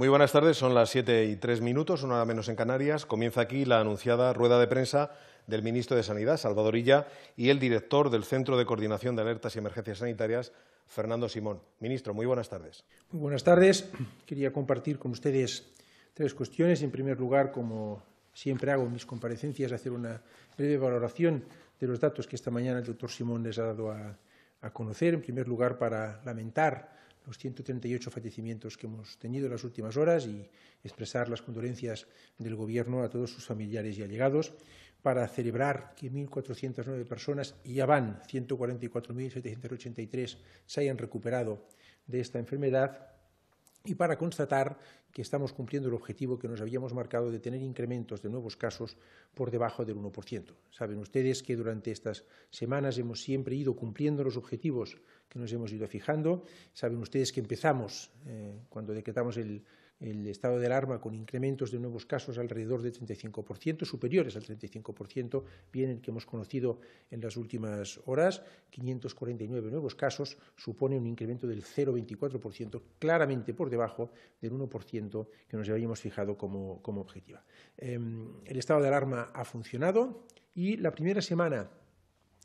Muy buenas tardes, son las 7 y 3 minutos, una menos en Canarias. Comienza aquí la anunciada rueda de prensa del ministro de Sanidad, Salvador Illa, y el director del Centro de Coordinación de Alertas y Emergencias Sanitarias, Fernando Simón. Ministro, muy buenas tardes. Muy buenas tardes. Quería compartir con ustedes tres cuestiones. En primer lugar, como siempre hago en mis comparecencias, hacer una breve valoración de los datos que esta mañana el doctor Simón les ha dado a conocer. En primer lugar, para lamentar los 138 fallecimientos que hemos tenido en las últimas horas y expresar las condolencias del Gobierno a todos sus familiares y allegados para celebrar que 1.409 personas y ya van 144.783 se hayan recuperado de esta enfermedad y para constatar que estamos cumpliendo el objetivo que nos habíamos marcado de tener incrementos de nuevos casos por debajo del 1%. Saben ustedes que durante estas semanas hemos siempre ido cumpliendo los objetivos que nos hemos ido fijando. Saben ustedes que empezamos, eh, cuando decretamos el el estado de alarma con incrementos de nuevos casos alrededor del 35%, superiores al 35%, bien el que hemos conocido en las últimas horas. 549 nuevos casos supone un incremento del 0,24%, claramente por debajo del 1% que nos habíamos fijado como, como objetiva. Em, el estado de alarma ha funcionado y la primera semana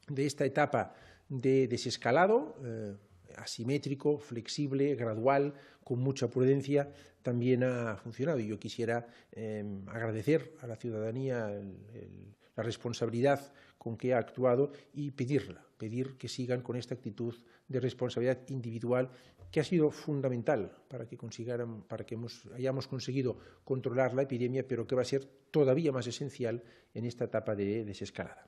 de esta etapa de desescalado, eh, asimétrico, flexible, gradual, con mucha prudencia, también ha funcionado. Y yo quisiera em, agradecer a la ciudadanía la responsabilidad con que ha actuado y pedirla, pedir que sigan con esta actitud de responsabilidad individual que ha sido fundamental para que, para que hayamos conseguido controlar la epidemia, pero que va a ser todavía más esencial en esta etapa de desescalada.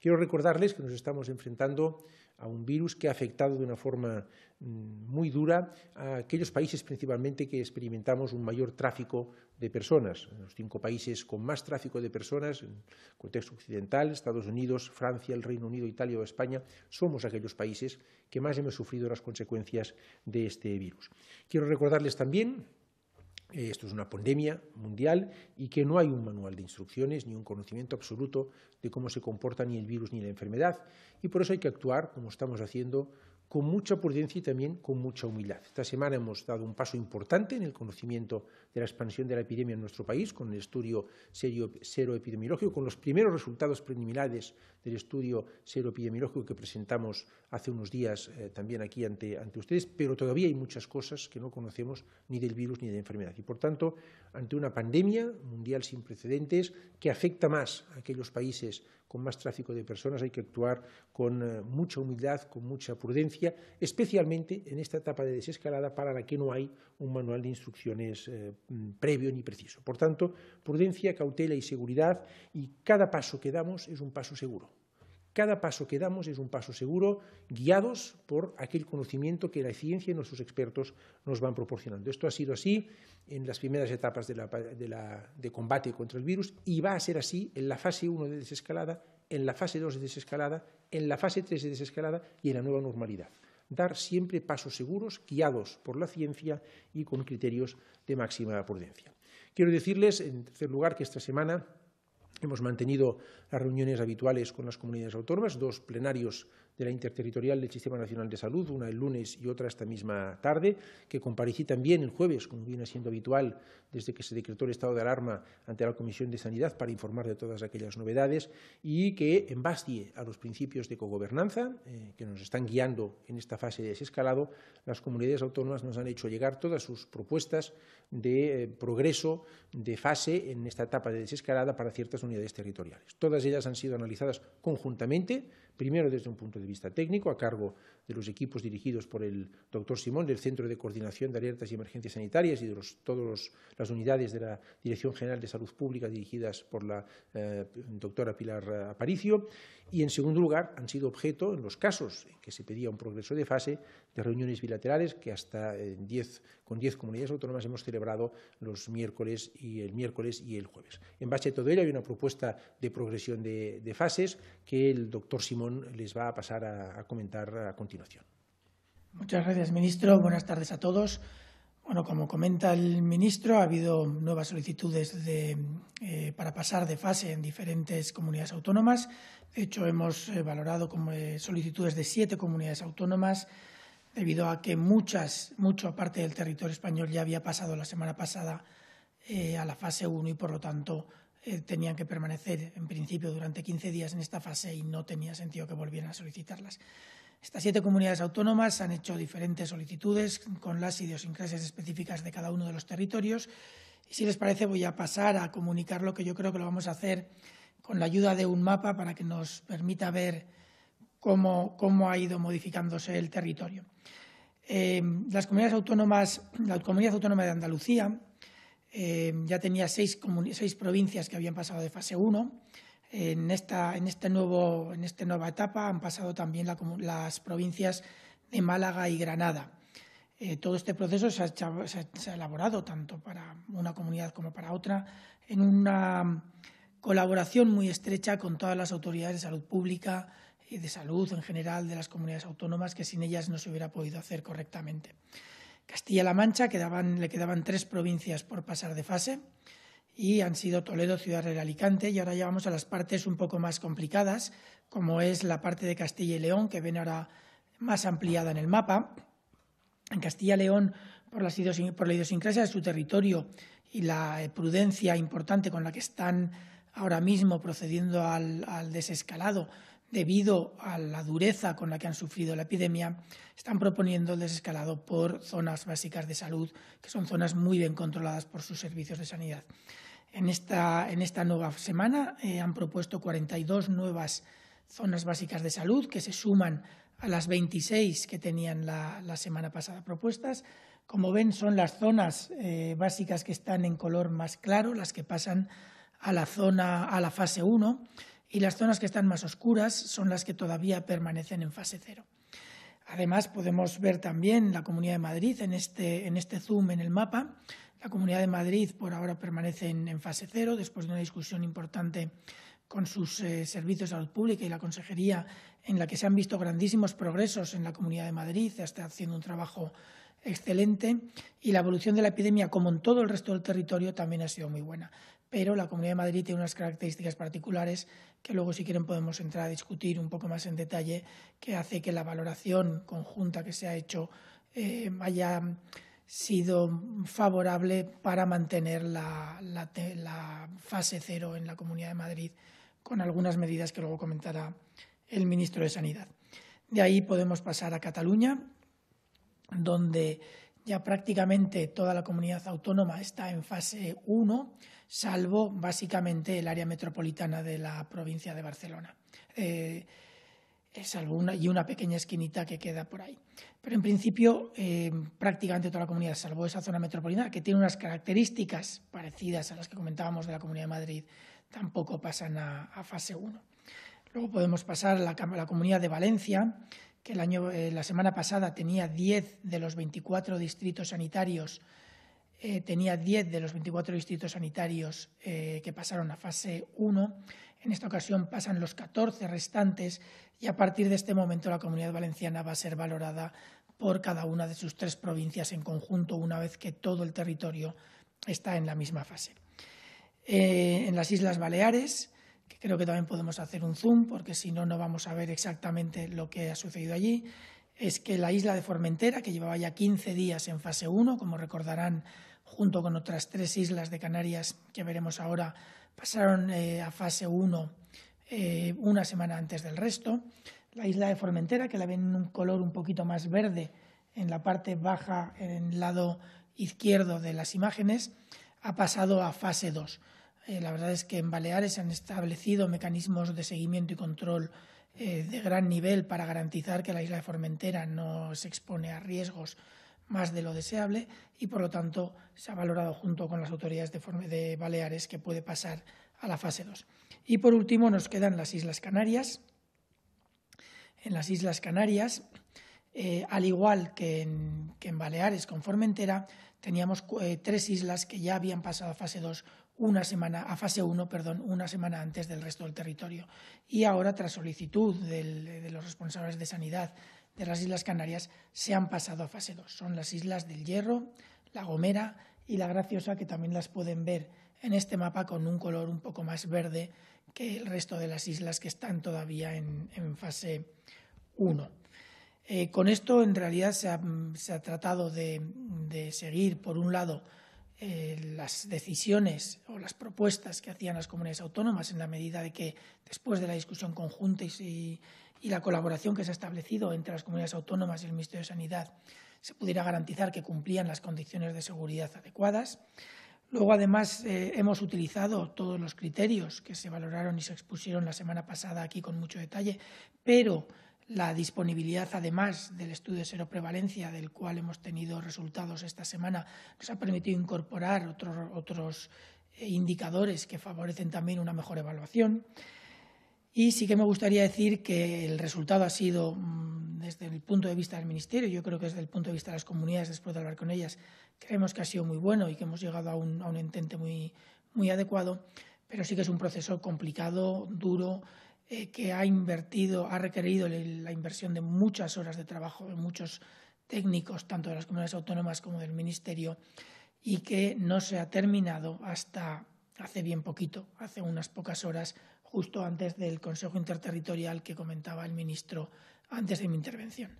Quiero recordarles que nos estamos enfrentando a un virus que ha afectado de una forma mm, muy dura a aquellos países principalmente que experimentamos un mayor tráfico de personas. Los cinco países con más tráfico de personas, en el contexto occidental, Estados Unidos, Francia, el Reino Unido, Italia o España, somos aquellos países que más hemos sufrido las consecuencias de este virus. Quiero recordarles también eh, esto es una pandemia mundial y que no hay un manual de instrucciones ni un conocimiento absoluto de cómo se comporta ni el virus ni la enfermedad. Y por eso hay que actuar, como estamos haciendo, con mucha prudencia y también con mucha humildad. Esta semana hemos dado un paso importante en el conocimiento de la expansión de la epidemia en nuestro país con el estudio seroepidemiológico, epidemiológico, con los primeros resultados preliminares del estudio cero epidemiológico que presentamos hace unos días eh, también aquí ante, ante ustedes, pero todavía hay muchas cosas que no conocemos ni del virus ni de la enfermedad. Y, por tanto, ante una pandemia mundial sin precedentes que afecta más a aquellos países con más tráfico de personas. Hay que actuar con eh, mucha humildad, con mucha prudencia, especialmente en esta etapa de desescalada para la que no hay un manual de instrucciones eh, mm, previo ni preciso. Por tanto, prudencia, cautela y seguridad y cada paso que damos es un paso seguro. Cada paso que damos es un paso seguro, guiados por aquel conocimiento que la ciencia y nuestros expertos nos van proporcionando. Esto ha sido así en las primeras etapas de, combate contra el virus y va a ser así en la fase 1 de desescalada, en la fase 2 de desescalada, en la fase 3 de desescalada y en la nueva normalidad dar siempre pasos seguros, guiados por la ciencia y con criterios de máxima prudencia. Quiero decirles, en tercer lugar, que esta semana Hemos mantenido las reuniones habituales con las comunidades autónomas, dos plenarios de la Interterritorial del Sistema Nacional de Salud, una el lunes y otra esta misma tarde, que comparecí también el jueves, como viene siendo habitual desde que se decretó el estado de alarma ante la Comisión de Sanidad para informar de todas aquellas novedades y que en base a los principios de cogobernanza eh, que nos están guiando en esta fase de desescalado, las comunidades autónomas nos han hecho llegar todas sus propuestas de eh, progreso de fase en esta etapa de desescalada para ciertas unidades territoriales. Todas ellas han sido analizadas conjuntamente Primero desde un punto de vista técnico, a cargo de los equipos dirigidos por el doctor Simón del Centro de Coordinación de Alertas y Emergencias Sanitarias y de todas las unidades de la Dirección General de Salud Pública dirigidas por la eh, doctora Pilar Aparicio. Y, en segundo lugar, han sido objeto, en los casos en que se pedía un progreso de fase, de reuniones bilaterales que hasta en eh, diez, con 10 comunidades autónomas hemos celebrado los miércoles y el miércoles y el jueves. En base a todo ello hay una propuesta de progresión de fases que el doctor Simón les va a pasar a, comentar a continuación. Muchas gracias, ministro. Buenas tardes a todos. Bueno, como comenta el ministro, ha habido nuevas solicitudes de, eh, para pasar de fase en diferentes comunidades autónomas. De hecho, hemos eh, valorado como, eh, solicitudes de siete comunidades autónomas debido a que muchas, mucha parte del territorio español ya había pasado la semana pasada a la fase 1 y, por lo tanto, eh, tenían que permanecer en principio durante 15 días en esta fase y no tenía sentido que volvieran a solicitarlas. Estas siete comunidades autónomas han hecho diferentes solicitudes con las idiosincrasias específicas de cada uno de los territorios. Y si les parece, voy a pasar a comunicar lo que yo creo que lo vamos a hacer con la ayuda de un mapa para que nos permita ver cómo, ha ido modificándose el territorio. Eh, las comunidades autónomas, la Comunidad Autónoma de Andalucía Em, ya tenía seis, provincias que habían pasado de fase 1. Este en esta, nueva etapa han pasado también las provincias de Málaga y Granada. Eh, todo este proceso se ha, elaborado tanto para una comunidad como para otra en una colaboración muy estrecha con todas las autoridades de salud pública y de salud en general de las comunidades autónomas que sin ellas no se hubiera podido hacer correctamente. Castilla-La Mancha le quedaban tres provincias por pasar de fase y han sido Toledo, Ciudad Real, Alicante y ahora ya a las partes un poco más complicadas, como es la parte de Castilla y León, que ven ahora más ampliada en el mapa. En Castilla y León, por, por la idiosincrasia de su territorio y la prudencia importante con la que están ahora mismo procediendo al, desescalado debido a la dureza con la que han sufrido la epidemia, están proponiendo el desescalado por zonas básicas de salud, que son zonas muy bien controladas por sus servicios de sanidad. En esta, nueva semana eh, han propuesto 42 nuevas zonas básicas de salud que se suman a las 26 que tenían la, semana pasada propuestas. Como ven, son las zonas eh, básicas que están en color más claro, las que pasan a la zona, a la fase 1, y las zonas que están más oscuras son las que todavía permanecen en fase 0. Además, podemos ver también la Comunidad de Madrid este, en este, zoom en el mapa. La Comunidad de Madrid por ahora permanece en, fase cero, después de una discusión importante con sus eh, servicios de salud pública y la consejería, en la que se han visto grandísimos progresos en la Comunidad de Madrid, está haciendo un trabajo excelente y la evolución de la epidemia, como en todo el resto del territorio, también ha sido muy buena pero la Comunidad de Madrid tiene unas características particulares que luego, si quieren, podemos entrar a discutir un poco más en detalle, que hace que la valoración conjunta que se ha hecho eh, haya sido favorable para mantener la, la, fase cero en la Comunidad de Madrid con algunas medidas que luego comentará el ministro de Sanidad. De ahí podemos pasar a Cataluña, donde ya prácticamente toda la comunidad autónoma está en fase 1 salvo básicamente el área metropolitana de la provincia de Barcelona. Eh, y una pequeña esquinita que queda por ahí. Pero en principio, eh, prácticamente toda la comunidad, salvo esa zona metropolitana, que tiene unas características parecidas a las que comentábamos de la Comunidad de Madrid, tampoco pasan a, fase 1. Luego podemos pasar a la, Comunidad de Valencia, que eh, la semana pasada tenía 10 de los 24 distritos sanitarios eh, tenía 10 de los 24 distritos sanitarios eh, que pasaron a fase 1. En esta ocasión pasan los 14 restantes y a partir de este momento la comunidad valenciana va a ser valorada por cada una de sus tres provincias en conjunto una vez que todo el territorio está en la misma fase. Eh, en las Islas Baleares, que creo que también podemos hacer un zoom porque si no, no vamos a ver exactamente lo que ha sucedido allí, es que la isla de Formentera, que llevaba ya 15 días en fase 1, como recordarán, junto con otras tres islas de Canarias que veremos ahora, pasaron eh, a fase 1 eh, una semana antes del resto. La isla de Formentera, que la ven en un color un poquito más verde en la parte baja, en el lado izquierdo de las imágenes, ha pasado a fase 2. Eh, la verdad es que en Baleares se han establecido mecanismos de seguimiento y control de gran nivel para garantizar que la isla de Formentera no se expone a riesgos más de lo deseable y por lo tanto se ha valorado junto con las autoridades de, Baleares que puede pasar a la fase 2. Y por último nos quedan las Islas Canarias. En las Islas Canarias, eh, al igual que en, Baleares con Formentera, teníamos eh, tres islas que ya habían pasado a fase 2 una semana a fase 1, una semana antes del resto del territorio. Y ahora, tras solicitud de los responsables de sanidad de las Islas Canarias se han pasado a fase 2. Son las Islas del Hierro, La Gomera y La Graciosa, que también las pueden ver en este mapa con un color un poco más verde que el resto de las islas que están todavía en, fase 1. Eh, con esto, en realidad, se ha, tratado de, seguir, por un lado, eh, las decisiones o las propuestas que hacían las comunidades autónomas en la medida de que, después de la discusión conjunta y, y la colaboración que se ha establecido entre las comunidades autónomas y el Ministerio de Sanidad se pudiera garantizar que cumplían las condiciones de seguridad adecuadas. Luego, además, eh, hemos utilizado todos los criterios que se valoraron y se expusieron la semana pasada aquí con mucho detalle, pero la disponibilidad, además del estudio de seroprevalencia, del cual hemos tenido resultados esta semana, nos ha permitido incorporar otros eh, indicadores que favorecen también una mejor evaluación. Y sí que me gustaría decir que el resultado ha sido, mm, desde el punto de vista del Ministerio, yo creo que desde el punto de vista de las comunidades, después de hablar con ellas, creemos que ha sido muy bueno y que hemos llegado a un, a entente muy, adecuado, pero sí que es un proceso complicado, duro, eh, que ha invertido, ha requerido la inversión de muchas horas de trabajo, de muchos técnicos, tanto de las comunidades autónomas como del Ministerio, y que no se ha terminado hasta hace bien poquito, hace unas pocas horas, justo antes del Consejo Interterritorial que comentaba el ministro antes de mi intervención.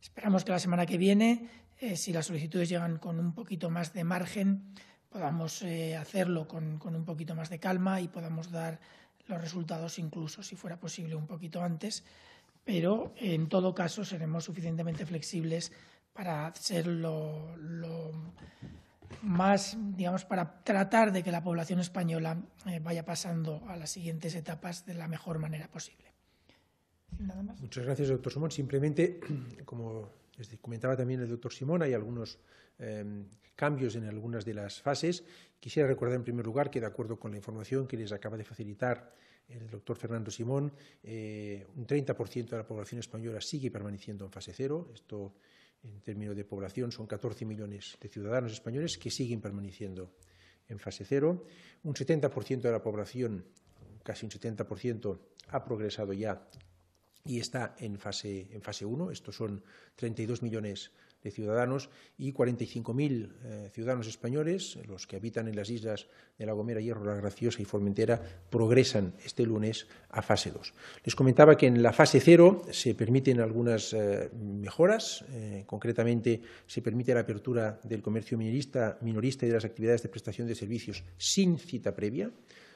Esperamos que la semana que viene, eh, si las solicitudes llegan con un poquito más de margen, podamos eh, hacerlo con, un poquito más de calma y podamos dar los resultados incluso, si fuera posible, un poquito antes. Pero en todo caso seremos suficientemente flexibles para hacerlo. lo más, digamos, para tratar de que la población española eh, vaya pasando a las siguientes etapas de la mejor manera posible. Muchas gracias, doctor Simón. Simplemente, como les comentaba también el doctor Simón, hay algunos em, cambios en algunas de las fases. Quisiera recordar, en primer lugar, que de acuerdo con la información que les acaba de facilitar el doctor Fernando Simón, eh, un 30% de la población española sigue permaneciendo en fase cero. Esto en términos de población, son 14 millones de ciudadanos españoles que siguen permaneciendo en fase cero. Un 70% de la población, casi un 70%, ha progresado ya y está en fase, en fase 1. Estos son 32 millones de ciudadanos y 45.000 eh, ciudadanos españoles, los que habitan en las islas de La Gomera, Hierro, La Graciosa y Formentera, progresan este lunes a fase 2. Les comentaba que en la fase 0 se permiten algunas eh, mejoras, eh, concretamente se permite la apertura del comercio minorista y de las actividades de prestación de servicios sin cita previa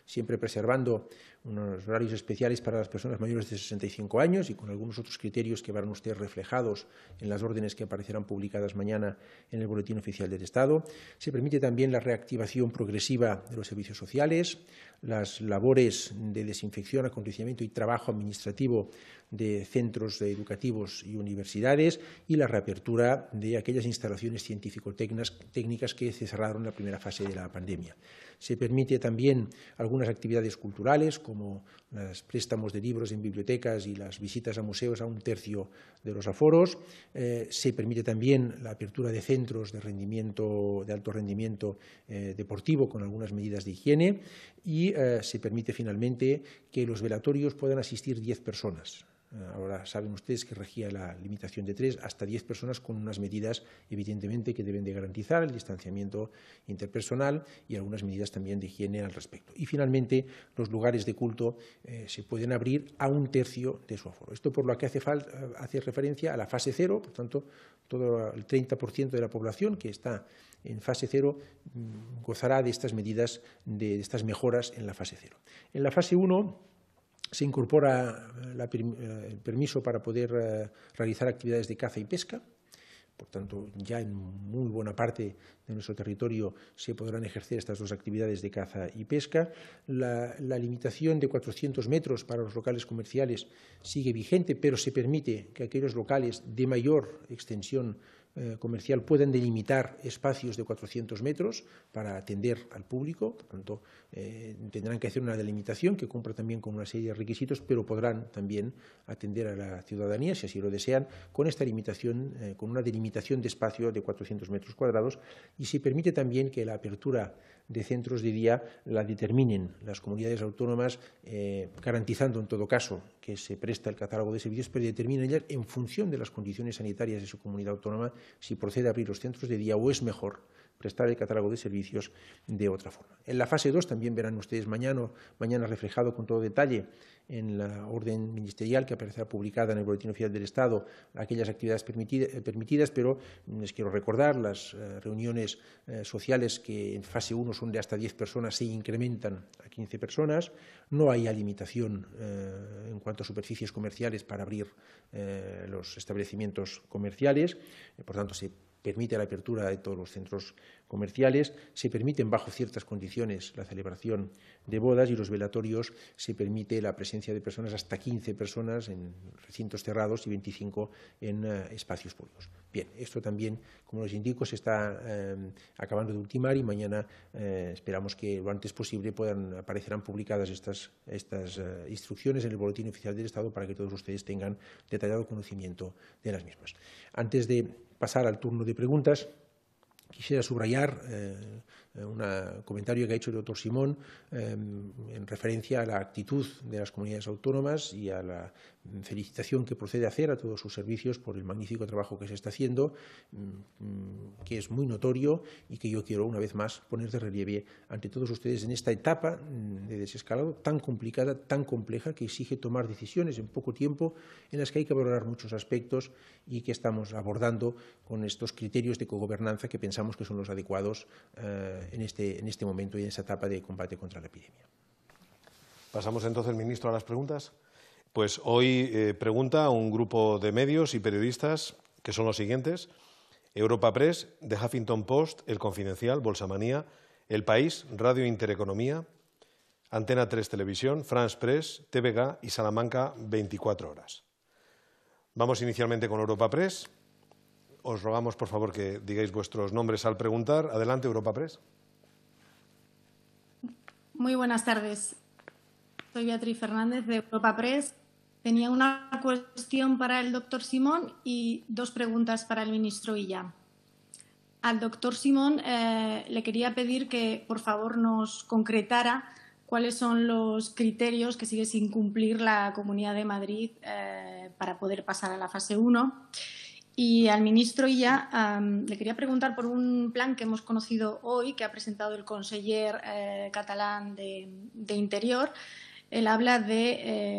siempre preservando unos horarios especiales para las personas mayores de 65 años y con algunos otros criterios que a ustedes reflejados en las órdenes que aparecerán publicadas mañana en el Boletín Oficial del Estado. Se permite también la reactivación progresiva de los servicios sociales, las labores de desinfección, acondicionamiento y trabajo administrativo de centros educativos y universidades y la reapertura de aquellas instalaciones científico-técnicas que cerraron la primera fase de la pandemia. Se permite también algunas actividades culturales, como los préstamos de libros en bibliotecas y las visitas a museos a un tercio de los aforos. Eh, se permite también la apertura de centros de, rendimiento, de alto rendimiento eh, deportivo con algunas medidas de higiene y eh, se permite finalmente que los velatorios puedan asistir 10 personas. Eh, ahora saben ustedes que regía la limitación de tres hasta diez personas con unas medidas, evidentemente, que deben de garantizar el distanciamiento interpersonal y algunas medidas también de higiene al respecto. Y finalmente, los lugares de culto eh, se pueden abrir a un tercio de su aforo. Esto por lo que hace, eh, hace referencia a la fase cero, por tanto, todo el 30% de la población que está en fase cero mm, gozará de estas medidas, de estas mejoras en la fase cero. En la fase uno se incorpora eh, eh, el permiso para poder eh, realizar actividades de caza y pesca. Por tanto, ya en muy buena parte de nuestro territorio se podrán ejercer estas dos actividades de caza y pesca. La, la, limitación de 400 metros para los locales comerciales sigue vigente, pero se permite que aquellos locales de mayor extensión eh, comercial pueden delimitar espacios de 400 metros para atender al público. tanto, eh, tendrán que hacer una delimitación que cumpla también con una serie de requisitos, pero podrán también atender a la ciudadanía, si así lo desean, con esta limitación, eh, con una delimitación de espacio de 400 metros cuadrados y se permite también que la apertura de centros de día la determinen las comunidades autónomas, garantizando en todo caso que se presta el catálogo de servicios, pero determina ya en función de las condiciones sanitarias de su comunidad autónoma si procede a abrir los centros de día o es mejor prestar el catálogo de servicios de otra forma. En la fase 2 también verán ustedes mañana, mañana reflejado con todo detalle en la orden ministerial que aparecerá publicada en el Boletín Oficial del Estado aquellas actividades eh, permitidas, pero les quiero recordar las eh, reuniones eh, sociales que en fase 1 son de hasta 10 personas se incrementan a 15 personas. No hay limitación en cuanto a superficies comerciales para abrir los establecimientos comerciales. Por tanto, se permite la apertura de todos los centros comerciales, se permiten bajo ciertas condiciones la celebración de bodas y los velatorios se permite la presencia de personas hasta 15 personas en recintos cerrados y 25 en eh, espacios públicos. Bien, esto también, como les indico, se está eh, acabando de ultimar y mañana eh, esperamos que lo antes posible puedan aparecerán publicadas estas, instrucciones en el Boletín Oficial del Estado para que todos ustedes tengan detallado conocimiento de las mismas. Antes de pasar al turno de preguntas, quisiera subrayar eh, eh, un comentario que ha hecho el doctor Simón eh, en referencia a la actitud de las comunidades autónomas y a la felicitación que procede a hacer a todos sus servicios por el magnífico trabajo que se está haciendo, mm, que es muy notorio y que yo quiero una vez más poner de relieve ante todos ustedes en esta etapa mm, de desescalado tan complicada, tan compleja, que exige tomar decisiones en poco tiempo en las que hay que valorar muchos aspectos y que estamos abordando con estos criterios de cogobernanza que pensamos que son los adecuados eh, en, este, en este momento y en esta etapa de combate contra la epidemia. Pasamos entonces, ministro, a las preguntas. Pues hoy eh, pregunta a un grupo de medios y periodistas que son los siguientes. Europa Press, The Huffington Post, El Confidencial, Bolsamanía, El País, Radio Intereconomía, Antena 3 Televisión, France Press, TVG y Salamanca 24 horas. Vamos inicialmente con Europa Press. Os rogamos, por favor, que digáis vuestros nombres al preguntar. Adelante, Europa Press. Muy buenas tardes. Soy Beatriz Fernández de Europa Press. Tenía una cuestión para el doctor Simón y dos preguntas para el ministro Illa. Al doctor Simón eh, le quería pedir que, por favor, nos concretara cuáles son los criterios que sigue sin cumplir la Comunidad de Madrid eh, para poder pasar a la fase 1. Y al ministro Illa le quería preguntar por un plan que hemos conocido hoy, que ha presentado el conseller eh, catalán de Interior, él habla de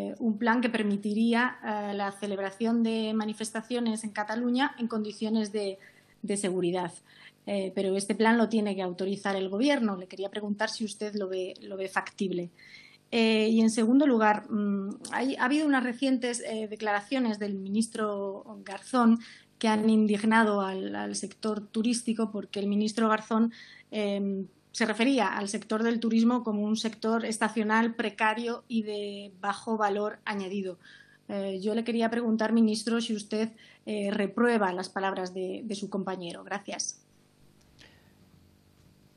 eh, un plan que permitiría eh, la celebración de manifestaciones en Cataluña en condiciones de, seguridad. Eh, pero este plan lo tiene que autorizar el Gobierno. Le quería preguntar si usted lo ve, lo ve factible. y en segundo lugar, mm, ha habido unas recientes declaraciones del ministro Garzón que han indignado al, sector turístico porque el ministro Garzón em, se refería al sector del turismo como un sector estacional precario y de bajo valor añadido. Eh, yo le quería preguntar, ministro, si usted eh, reprueba las palabras de, su compañero. Gracias.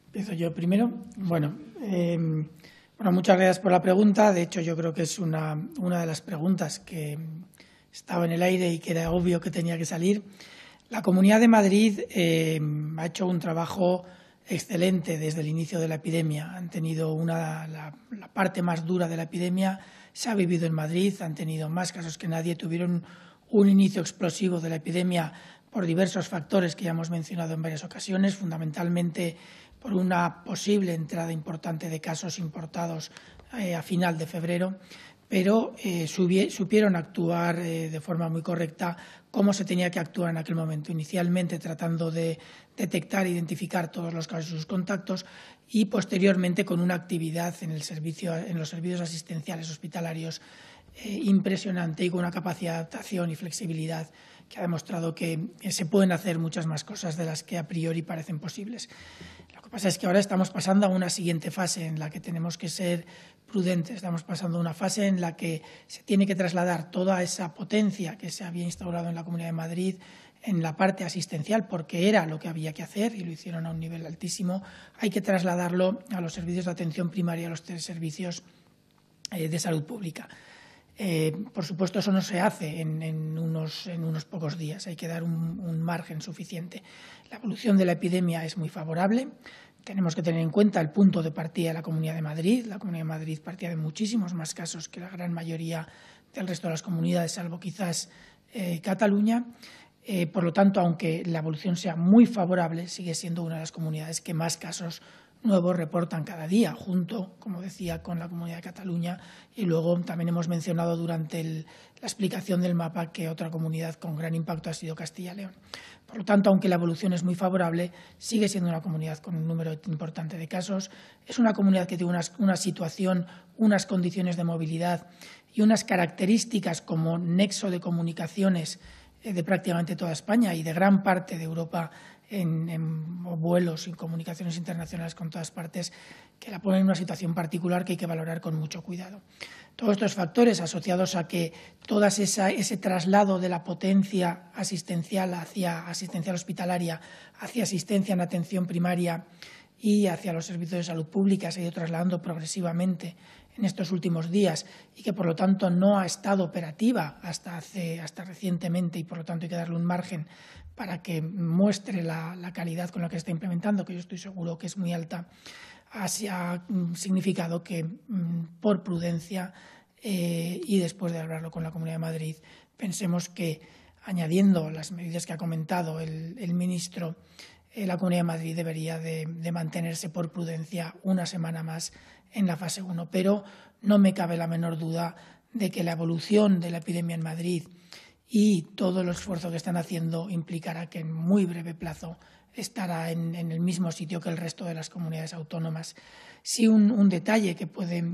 Empiezo yo primero. Bueno, em, bueno, muchas gracias por la pregunta. De hecho, yo creo que es una, una de las preguntas que estaba en el aire y que era obvio que tenía que salir. La Comunidad de Madrid em, ha hecho un trabajo excelente desde el inicio de la epidemia. Han tenido una, la, parte más dura de la epidemia, se ha vivido en Madrid, han tenido más casos que nadie, tuvieron un inicio explosivo de la epidemia por diversos factores que ya hemos mencionado en varias ocasiones, fundamentalmente por una posible entrada importante de casos importados eh, a final de febrero, pero eh, supieron actuar eh, de forma muy correcta cómo se tenía que actuar en aquel momento, inicialmente tratando de detectar e identificar todos los casos y sus contactos y posteriormente con una actividad en, el servicio, en los servicios asistenciales hospitalarios eh, impresionante y con una capacidad de adaptación y flexibilidad que ha demostrado que eh, se pueden hacer muchas más cosas de las que a priori parecen posibles que pasa es que ahora estamos pasando a una siguiente fase en la que tenemos que ser prudentes. Estamos pasando a una fase en la que se tiene que trasladar toda esa potencia que se había instaurado en la Comunidad de Madrid en la parte asistencial, porque era lo que había que hacer y lo hicieron a un nivel altísimo. Hay que trasladarlo a los servicios de atención primaria, a los servicios eh, de salud pública. Eh, por supuesto, eso no se hace en, unos, pocos días, hay que dar un, margen suficiente. La evolución de la epidemia es muy favorable, tenemos que tener en cuenta el punto de partida de la Comunidad de Madrid. La Comunidad de Madrid partía de muchísimos más casos que la gran mayoría del resto de las comunidades, salvo quizás eh, Cataluña. Eh, por lo tanto, aunque la evolución sea muy favorable, sigue siendo una de las comunidades que más casos nuevos reportan cada día, junto, como decía, con la Comunidad de Cataluña. Y luego también hemos mencionado durante la explicación del mapa que otra comunidad con gran impacto ha sido Castilla y León. Por lo tanto, aunque la evolución es muy favorable, sigue siendo una comunidad con un número importante de casos. Es una comunidad que tiene una situación, unas condiciones de movilidad y unas características como nexo de comunicaciones eh, de prácticamente toda España y de gran parte de Europa en, vuelos, y comunicaciones internacionales con todas partes, que la ponen en una situación particular que hay que valorar con mucho cuidado. Todos estos factores asociados a que todo ese traslado de la potencia asistencial hacia asistencia hospitalaria, hacia asistencia en atención primaria, y hacia los servicios de salud pública se ha ido trasladando progresivamente en estos últimos días y que, por lo tanto, no ha estado operativa hasta, hace, hasta recientemente y, por lo tanto, hay que darle un margen para que muestre la, calidad con la que está implementando, que yo estoy seguro que es muy alta, ha mm, significado que mm, por prudencia eh, y después de hablarlo con la Comunidad de Madrid, pensemos que añadiendo las medidas que ha comentado el, ministro, eh, la Comunidad de Madrid debería de, de, mantenerse por prudencia una semana más en la fase 1. Pero no me cabe la menor duda de que la evolución de la epidemia en Madrid y todo el esfuerzo que están haciendo implicará que en muy breve plazo estará en, el mismo sitio que el resto de las comunidades autónomas. Sí, un, detalle que puede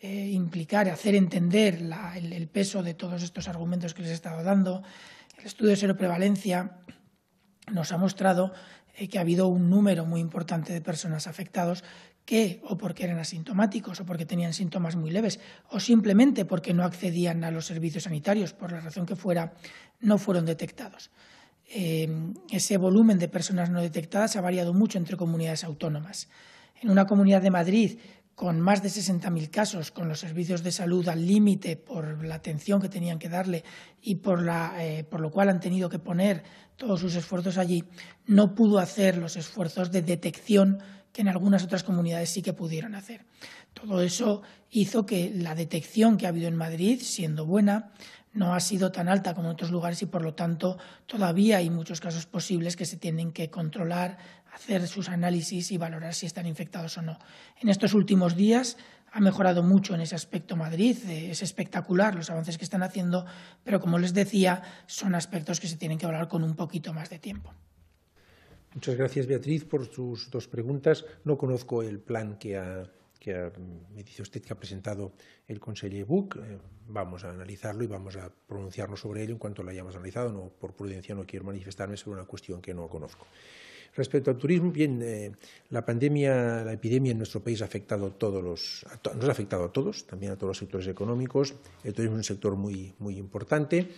eh, implicar, hacer entender el, peso de todos estos argumentos que les he estado dando, el estudio de seroprevalencia nos ha mostrado eh, que ha habido un número muy importante de personas afectadas, o porque eran asintomáticos o porque tenían síntomas muy leves o simplemente porque no accedían a los servicios sanitarios, por la razón que fuera, no fueron detectados. Em, ese volumen de personas no detectadas ha variado mucho entre comunidades autónomas. En una comunidad de Madrid con más de 60.000 casos, con los servicios de salud al límite por la atención que tenían que darle y por, eh, por lo cual han tenido que poner todos sus esfuerzos allí, no pudo hacer los esfuerzos de detección que en algunas otras comunidades sí que pudieron hacer. Todo eso hizo que la detección que ha habido en Madrid, siendo buena, no ha sido tan alta como en otros lugares y, por lo tanto, todavía hay muchos casos posibles que se tienen que controlar, hacer sus análisis y valorar si están infectados o no. En estos últimos días ha mejorado mucho en ese aspecto Madrid, eh, es espectacular los avances que están haciendo, pero como les decía, son aspectos que se tienen que hablar con un poquito más de tiempo. Muchas gracias, Beatriz, por sus dos preguntas. No conozco el plan que me dice usted que ha presentado el de Buc. Eh, vamos a analizarlo y vamos a pronunciarnos sobre ello en cuanto lo hayamos analizado. No, por prudencia no quiero manifestarme sobre una cuestión que no conozco. Respecto al turismo, bien, eh, la pandemia, la epidemia en nuestro país ha afectado todos los, nos ha afectado a todos, también a todos los sectores económicos. El turismo es un sector muy, muy importante.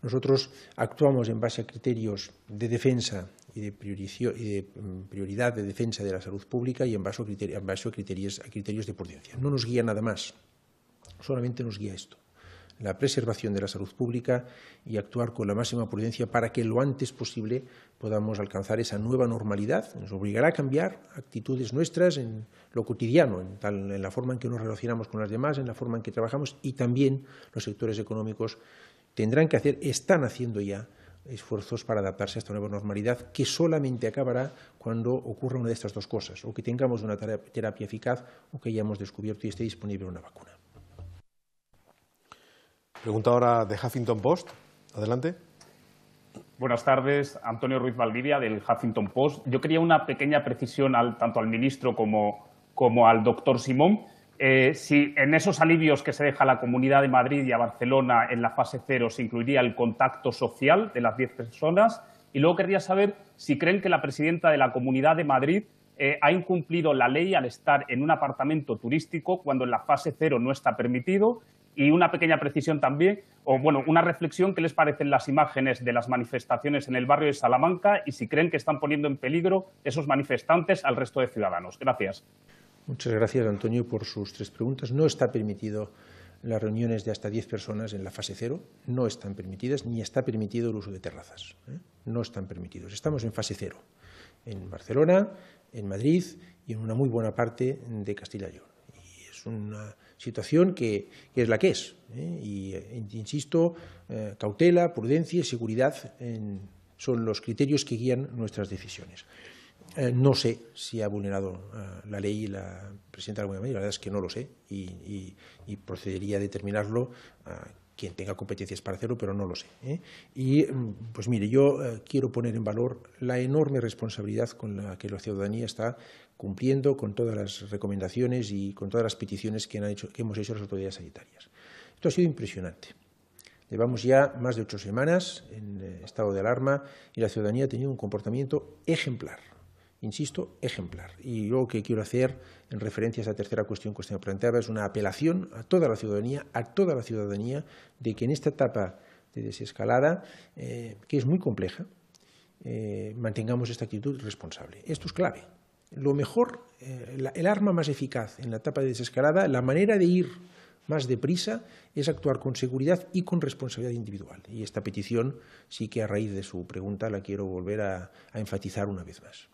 Nosotros actuamos en base a criterios de defensa y de, mm, prioridad de defensa de la salud pública y en base, a criterios, criterios, de prudencia. No nos guía nada más, solamente nos guía esto la preservación de la salud pública y actuar con la máxima prudencia para que lo antes posible podamos alcanzar esa nueva normalidad. Nos obligará a cambiar actitudes nuestras en lo cotidiano, en la forma en que nos relacionamos con las demás, en la forma en que trabajamos y también los sectores económicos tendrán que hacer, están haciendo ya esfuerzos para adaptarse a esta nueva normalidad que solamente acabará cuando ocurra una de estas dos cosas, o que tengamos una terapia eficaz o que hayamos descubierto y esté disponible una vacuna. Pregunta ahora de Huffington Post. Adelante. Buenas tardes, Antonio Ruiz Valdivia del Huffington Post. Yo quería una pequeña precisión al, tanto al ministro como, como al doctor Simón. Eh, si en esos alivios que se deja a la Comunidad de Madrid y a Barcelona en la fase cero se incluiría el contacto social de las 10 personas. Y luego querría saber si creen que la presidenta de la Comunidad de Madrid eh, ha incumplido la ley al estar en un apartamento turístico cuando en la fase cero no está permitido. Y una pequeña precisión también, o bueno, una reflexión, ¿qué les parecen las imágenes de las manifestaciones en el barrio de Salamanca y si creen que están poniendo en peligro esos manifestantes al resto de ciudadanos? Gracias. Muchas gracias, Antonio, por sus tres preguntas. No está permitido las reuniones de hasta 10 personas en la fase cero, no están permitidas, ni está permitido el uso de terrazas. ¿eh? No están permitidos. Estamos en fase cero, en Barcelona, en Madrid y en una muy buena parte de Castilla y León. es una situación que, es la que es. ¿eh? Y, eh, insisto, cautela, prudencia y seguridad son los criterios que guían nuestras decisiones. Eh, no sé si ha vulnerado eh, la ley la presidenta de la Comunidad la verdad es que no lo sé y, procedería a determinarlo a quien tenga competencias para hacerlo, pero no lo sé. ¿eh? Y mm, pues mire, yo quiero poner en valor la enorme responsabilidad con la que la ciudadanía está cumpliendo con todas las recomendaciones y con todas las peticiones que, que hemos hecho las autoridades sanitarias. Esto ha sido impresionante. Llevamos ya más de ocho semanas en estado de alarma y la ciudadanía ha tenido un comportamiento ejemplar insisto, ejemplar. Y lo que quiero hacer en referencia a esa tercera cuestión que usted me planteaba es una apelación a toda la ciudadanía, a toda la ciudadanía, de que en esta etapa de desescalada, eh, que es muy compleja, eh, mantengamos esta actitud responsable. Esto es clave. Lo mejor, eh, el arma más eficaz en la etapa de desescalada, la manera de ir más deprisa es actuar con seguridad y con responsabilidad individual. Y esta petición sí que a raíz de su pregunta la quiero volver a enfatizar una vez más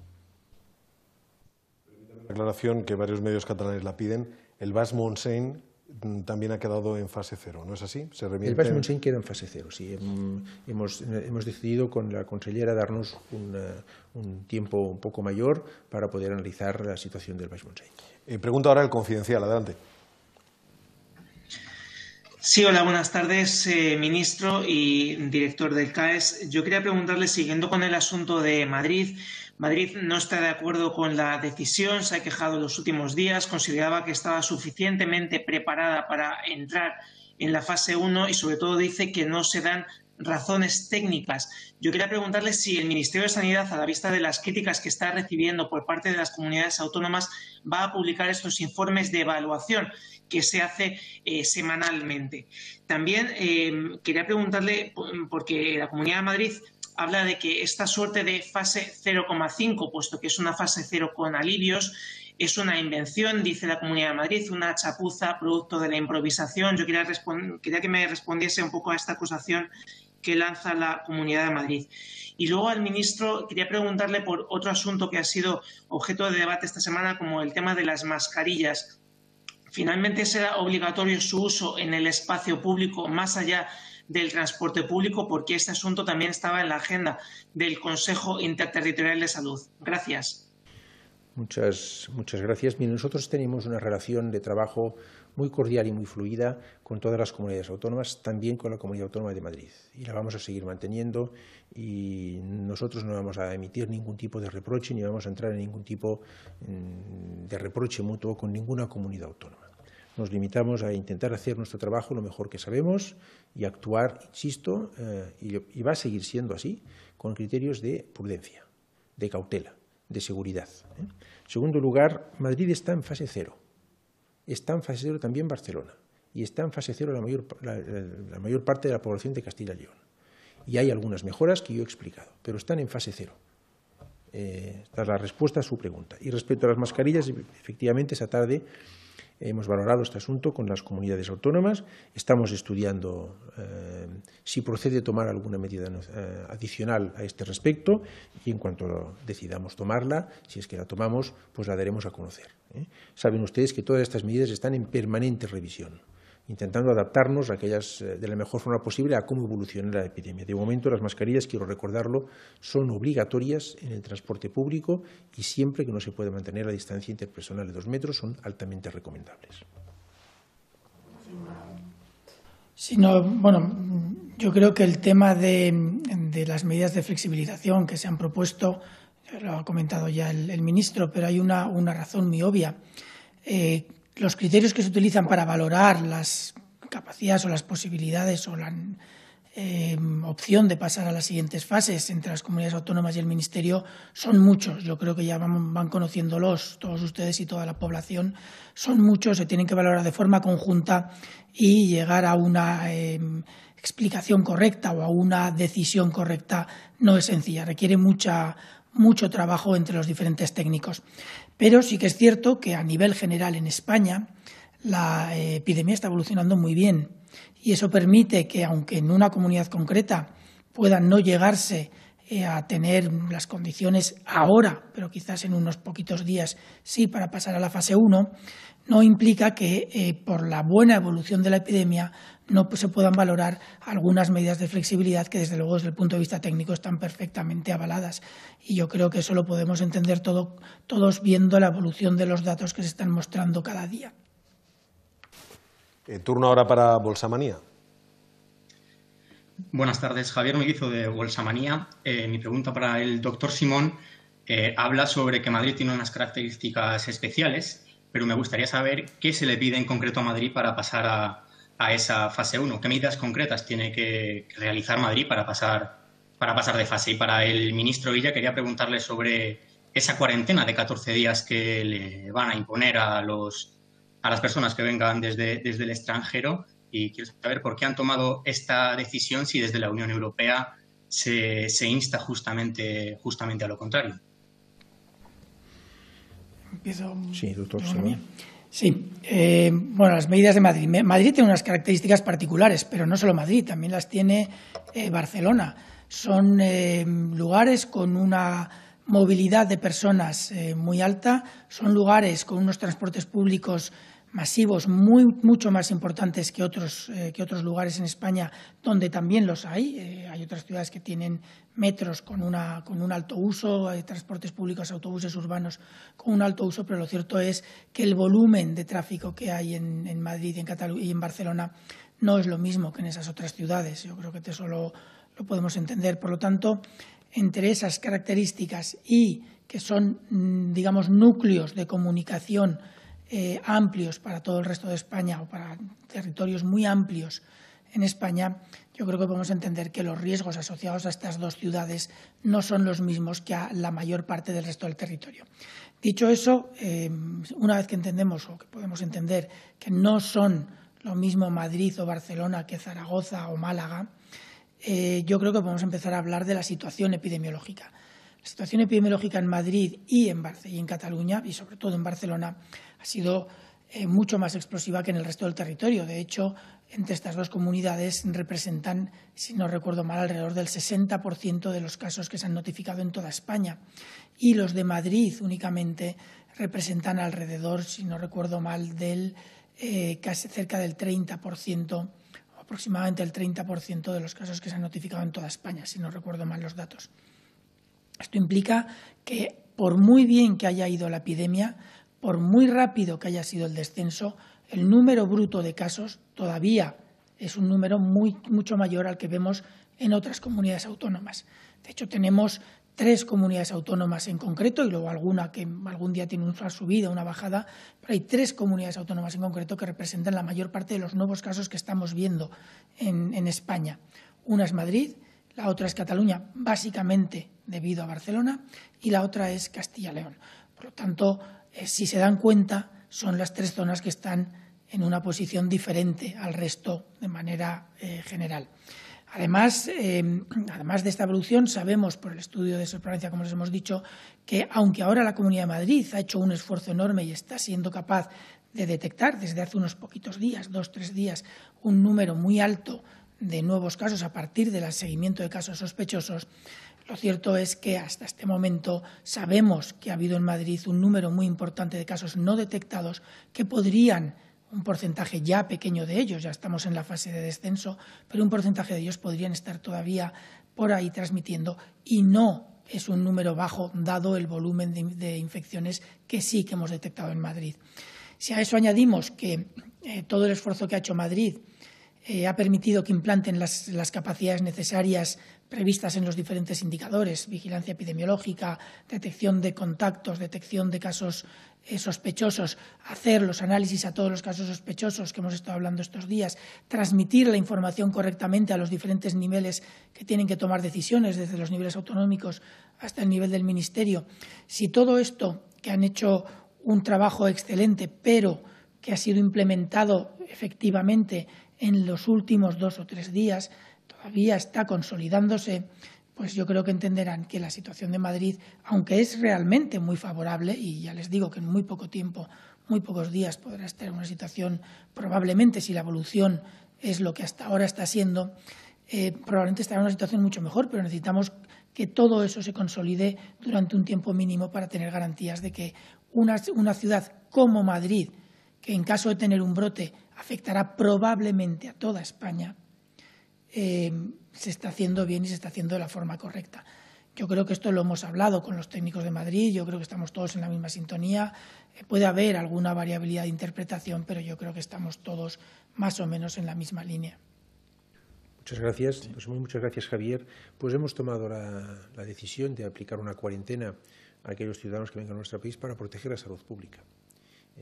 aclaración que varios medios catalanes la piden, el Bas Montseny mm, también ha quedado en fase cero, ¿no es así? el Bas Montseny queda en fase cero, sí. Hemos, hemos decidido con la consellera darnos eh, un tiempo un poco mayor para poder analizar la situación del Bas Montseny. Eh, pregunta ahora el confidencial, adelante. Sí, hola, buenas tardes, eh, ministro y director del CAES. Yo quería preguntarle, siguiendo con el asunto de Madrid, Madrid no está de acuerdo con la decisión, se ha quejado en los últimos días, consideraba que estaba suficientemente preparada para entrar en la fase 1 y sobre todo dice que no se dan razones técnicas. Yo quería preguntarle si el Ministerio de Sanidad, a la vista de las críticas que está recibiendo por parte de las comunidades autónomas, va a publicar estos informes de evaluación que se hace eh, semanalmente. También eh, quería preguntarle, mm, porque la Comunidad de Madrid habla de que esta suerte de fase 0,5, puesto que es una fase 0 con alivios, es una invención, dice la Comunidad de Madrid, una chapuza producto de la improvisación. Yo quería que me respondiese un poco a esta acusación que lanza la Comunidad de Madrid. Y luego al ministro quería preguntarle por otro asunto que ha sido objeto de debate esta semana, como el tema de las mascarillas. Finalmente será obligatorio su uso en el espacio público, más allá del transporte público, porque este asunto también estaba en la agenda del Consejo Interterritorial de Salud. Gracias. Muchas, gracias. nosotros tenemos una relación de trabajo muy cordial y muy fluida con todas las comunidades autónomas, también con la Comunidad Autónoma de Madrid. Y la vamos a seguir manteniendo y nosotros no vamos a emitir ningún tipo de reproche ni vamos a entrar en ningún tipo mm, de reproche mutuo con ninguna comunidad autónoma. Nos limitamos a intentar hacer nuestro trabajo lo mejor que sabemos y actuar, insisto, eh, y, va a seguir siendo así, con criterios de prudencia, de cautela, de seguridad. En ¿eh? segundo lugar, Madrid está en fase cero está en fase cero también Barcelona y está en fase cero la mayor, parte de la población de Castilla y León. Y hay algunas mejoras que yo he explicado, pero están en fase cero. esta eh, es la respuesta a su pregunta. Y respecto a las mascarillas, efectivamente, esa tarde Hemos valorado este asunto con las comunidades autónomas. Estamos estudiando eh, si procede tomar alguna medida eh, adicional a este respecto y en cuanto decidamos tomarla, si es que la tomamos, pues la daremos a conocer. ¿eh? Saben ustedes que todas estas medidas están en permanente revisión intentando adaptarnos a aquellas, eh, de la mejor forma posible a cómo evoluciona la epidemia. De momento, las mascarillas, quiero recordarlo, son obligatorias en el transporte público y siempre que no se puede mantener la distancia interpersonal de dos metros son altamente recomendables. Sí, bueno, yo creo que el tema de, las medidas de flexibilización que se han propuesto, lo ha comentado ya el, ministro, pero hay una, razón muy obvia. Eh, los criterios que se utilizan para valorar las capacidades o las posibilidades o la eh, opción de pasar a las siguientes fases entre las comunidades autónomas y el Ministerio son muchos. Yo creo que ya van, van conociéndolos todos ustedes y toda la población. Son muchos, se tienen que valorar de forma conjunta y llegar a una. Eh, explicación correcta o a una decisión correcta no es sencilla, requiere mucha, mucho trabajo entre los diferentes técnicos. Pero sí que es cierto que a nivel general en España la eh, epidemia está evolucionando muy bien y eso permite que, aunque en una comunidad concreta puedan no llegarse eh, a tener las condiciones ahora, pero quizás en unos poquitos días sí para pasar a la fase 1, no implica que eh, por la buena evolución de la epidemia no se puedan valorar algunas medidas de flexibilidad que, desde luego, desde el punto de vista técnico están perfectamente avaladas. Y yo creo que eso lo podemos entender todos viendo la evolución de los datos que se están mostrando cada día. Eh, turno ahora para Bolsamanía. Buenas tardes, Javier hizo de Bolsamanía. Eh, mi pregunta para el doctor Simón eh, habla sobre que Madrid tiene unas características especiales, pero me gustaría saber qué se le pide en concreto a Madrid para pasar a a esa fase 1? ¿Qué medidas concretas tiene que realizar Madrid para pasar, para pasar de fase? Y para el ministro Villa quería preguntarle sobre esa cuarentena de 14 días que le van a imponer a, los, a las personas que vengan desde, desde el extranjero. Y quiero saber por qué han tomado esta decisión si desde la Unión Europea se, insta justamente, justamente a lo contrario. Sí, doctor Sí, eh, bueno, las medidas de Madrid. Madrid tiene unas características particulares, pero no solo Madrid, también las tiene eh, Barcelona. Son eh, lugares con una movilidad de personas muy alta, son lugares con unos transportes públicos masivos muy, mucho más importantes que otros, eh, que otros lugares en España donde también los hay. Eh, hay otras ciudades que tienen metros con, una, con un alto uso, hay transportes públicos, autobuses urbanos con un alto uso, pero lo cierto es que el volumen de tráfico que hay en, Madrid en y en Barcelona no es lo mismo que en esas otras ciudades. Yo creo que eso lo podemos entender. Por lo tanto, entre esas características y que son, mm, digamos, núcleos de comunicación eh, amplios para todo el resto de España o para territorios muy amplios en España, yo creo que podemos entender que los riesgos asociados a estas dos ciudades no son los mismos que a la mayor parte del resto del territorio. Dicho eso, eh, una vez que entendemos o que podemos entender que no son lo mismo Madrid o Barcelona que Zaragoza o Málaga, eh, yo creo que podemos empezar a hablar de la situación epidemiológica. La situación epidemiológica en Madrid y en, y en Cataluña, y sobre todo en Barcelona, ha sido eh, mucho más explosiva que en el resto del territorio. De hecho, entre estas dos comunidades representan, si no recuerdo mal, alrededor del 60% de los casos que se han notificado en toda España. Y los de Madrid únicamente representan alrededor, si no recuerdo mal, del eh, casi cerca del 30%, aproximadamente el 30% de los casos que se han notificado en toda España, si no recuerdo mal los datos. Esto implica que, por muy bien que haya ido la epidemia, por muy rápido que haya sido el descenso, el número bruto de casos todavía es un número mucho mayor al que vemos en otras comunidades autónomas. De hecho, tenemos tres comunidades autónomas en concreto y luego alguna que algún día tiene una subida, una bajada, pero hay tres comunidades autónomas en concreto que representan la mayor parte de los nuevos casos que estamos viendo en, en España. Una es Madrid, la otra es Cataluña, básicamente debido a Barcelona, y la otra es Castilla-León. Por lo tanto, eh, si se dan cuenta, son las tres zonas que están en una posición diferente al resto de manera eh, general. Además, em, además de esta evolución, sabemos por el estudio de sorprendencia, como les hemos dicho, que aunque ahora la Comunidad de Madrid ha hecho un esfuerzo enorme y está siendo capaz de detectar desde hace unos poquitos días, dos, tres días, un número muy alto de nuevos casos a partir del seguimiento de casos sospechosos, lo cierto es que hasta este momento sabemos que ha habido en Madrid un número muy importante de casos no detectados que podrían un porcentaje ya pequeño de ellos, ya estamos en la fase de descenso, pero un porcentaje de ellos podrían estar todavía por ahí transmitiendo y no es un número bajo dado el volumen de, infecciones que sí que hemos detectado en Madrid. Si a eso añadimos que eh, todo el esfuerzo que ha hecho Madrid eh, ha permitido que implanten las, capacidades necesarias previstas en los diferentes indicadores, vigilancia epidemiológica, detección de contactos, detección de casos eh, sospechosos, hacer los análisis a todos los casos sospechosos que hemos estado hablando estos días, transmitir la información correctamente a los diferentes niveles que tienen que tomar decisiones, desde los niveles autonómicos hasta el nivel del Ministerio. Si todo esto, que han hecho un trabajo excelente, pero que ha sido implementado efectivamente en los últimos dos o tres días todavía está consolidándose, pues yo creo que entenderán que la situación de Madrid, aunque es realmente muy favorable, y ya les digo que en muy poco tiempo, muy pocos días podrá estar en una situación, probablemente si la evolución es lo que hasta ahora está siendo, eh, probablemente estará en una situación mucho mejor, pero necesitamos que todo eso se consolide durante un tiempo mínimo para tener garantías de que una ciudad como Madrid, que en caso de tener un brote afectará probablemente a toda España, eh, se está haciendo bien y se está haciendo de la forma correcta. Yo creo que esto lo hemos hablado con los técnicos de Madrid, yo creo que estamos todos en la misma sintonía. Eh, puede haber alguna variabilidad de interpretación, pero yo creo que estamos todos más o menos en la misma línea. Muchas gracias. Pues muchas gracias, Javier. Pues hemos tomado la decisión de aplicar una cuarentena a aquellos ciudadanos que vengan a nuestro país para proteger la salud pública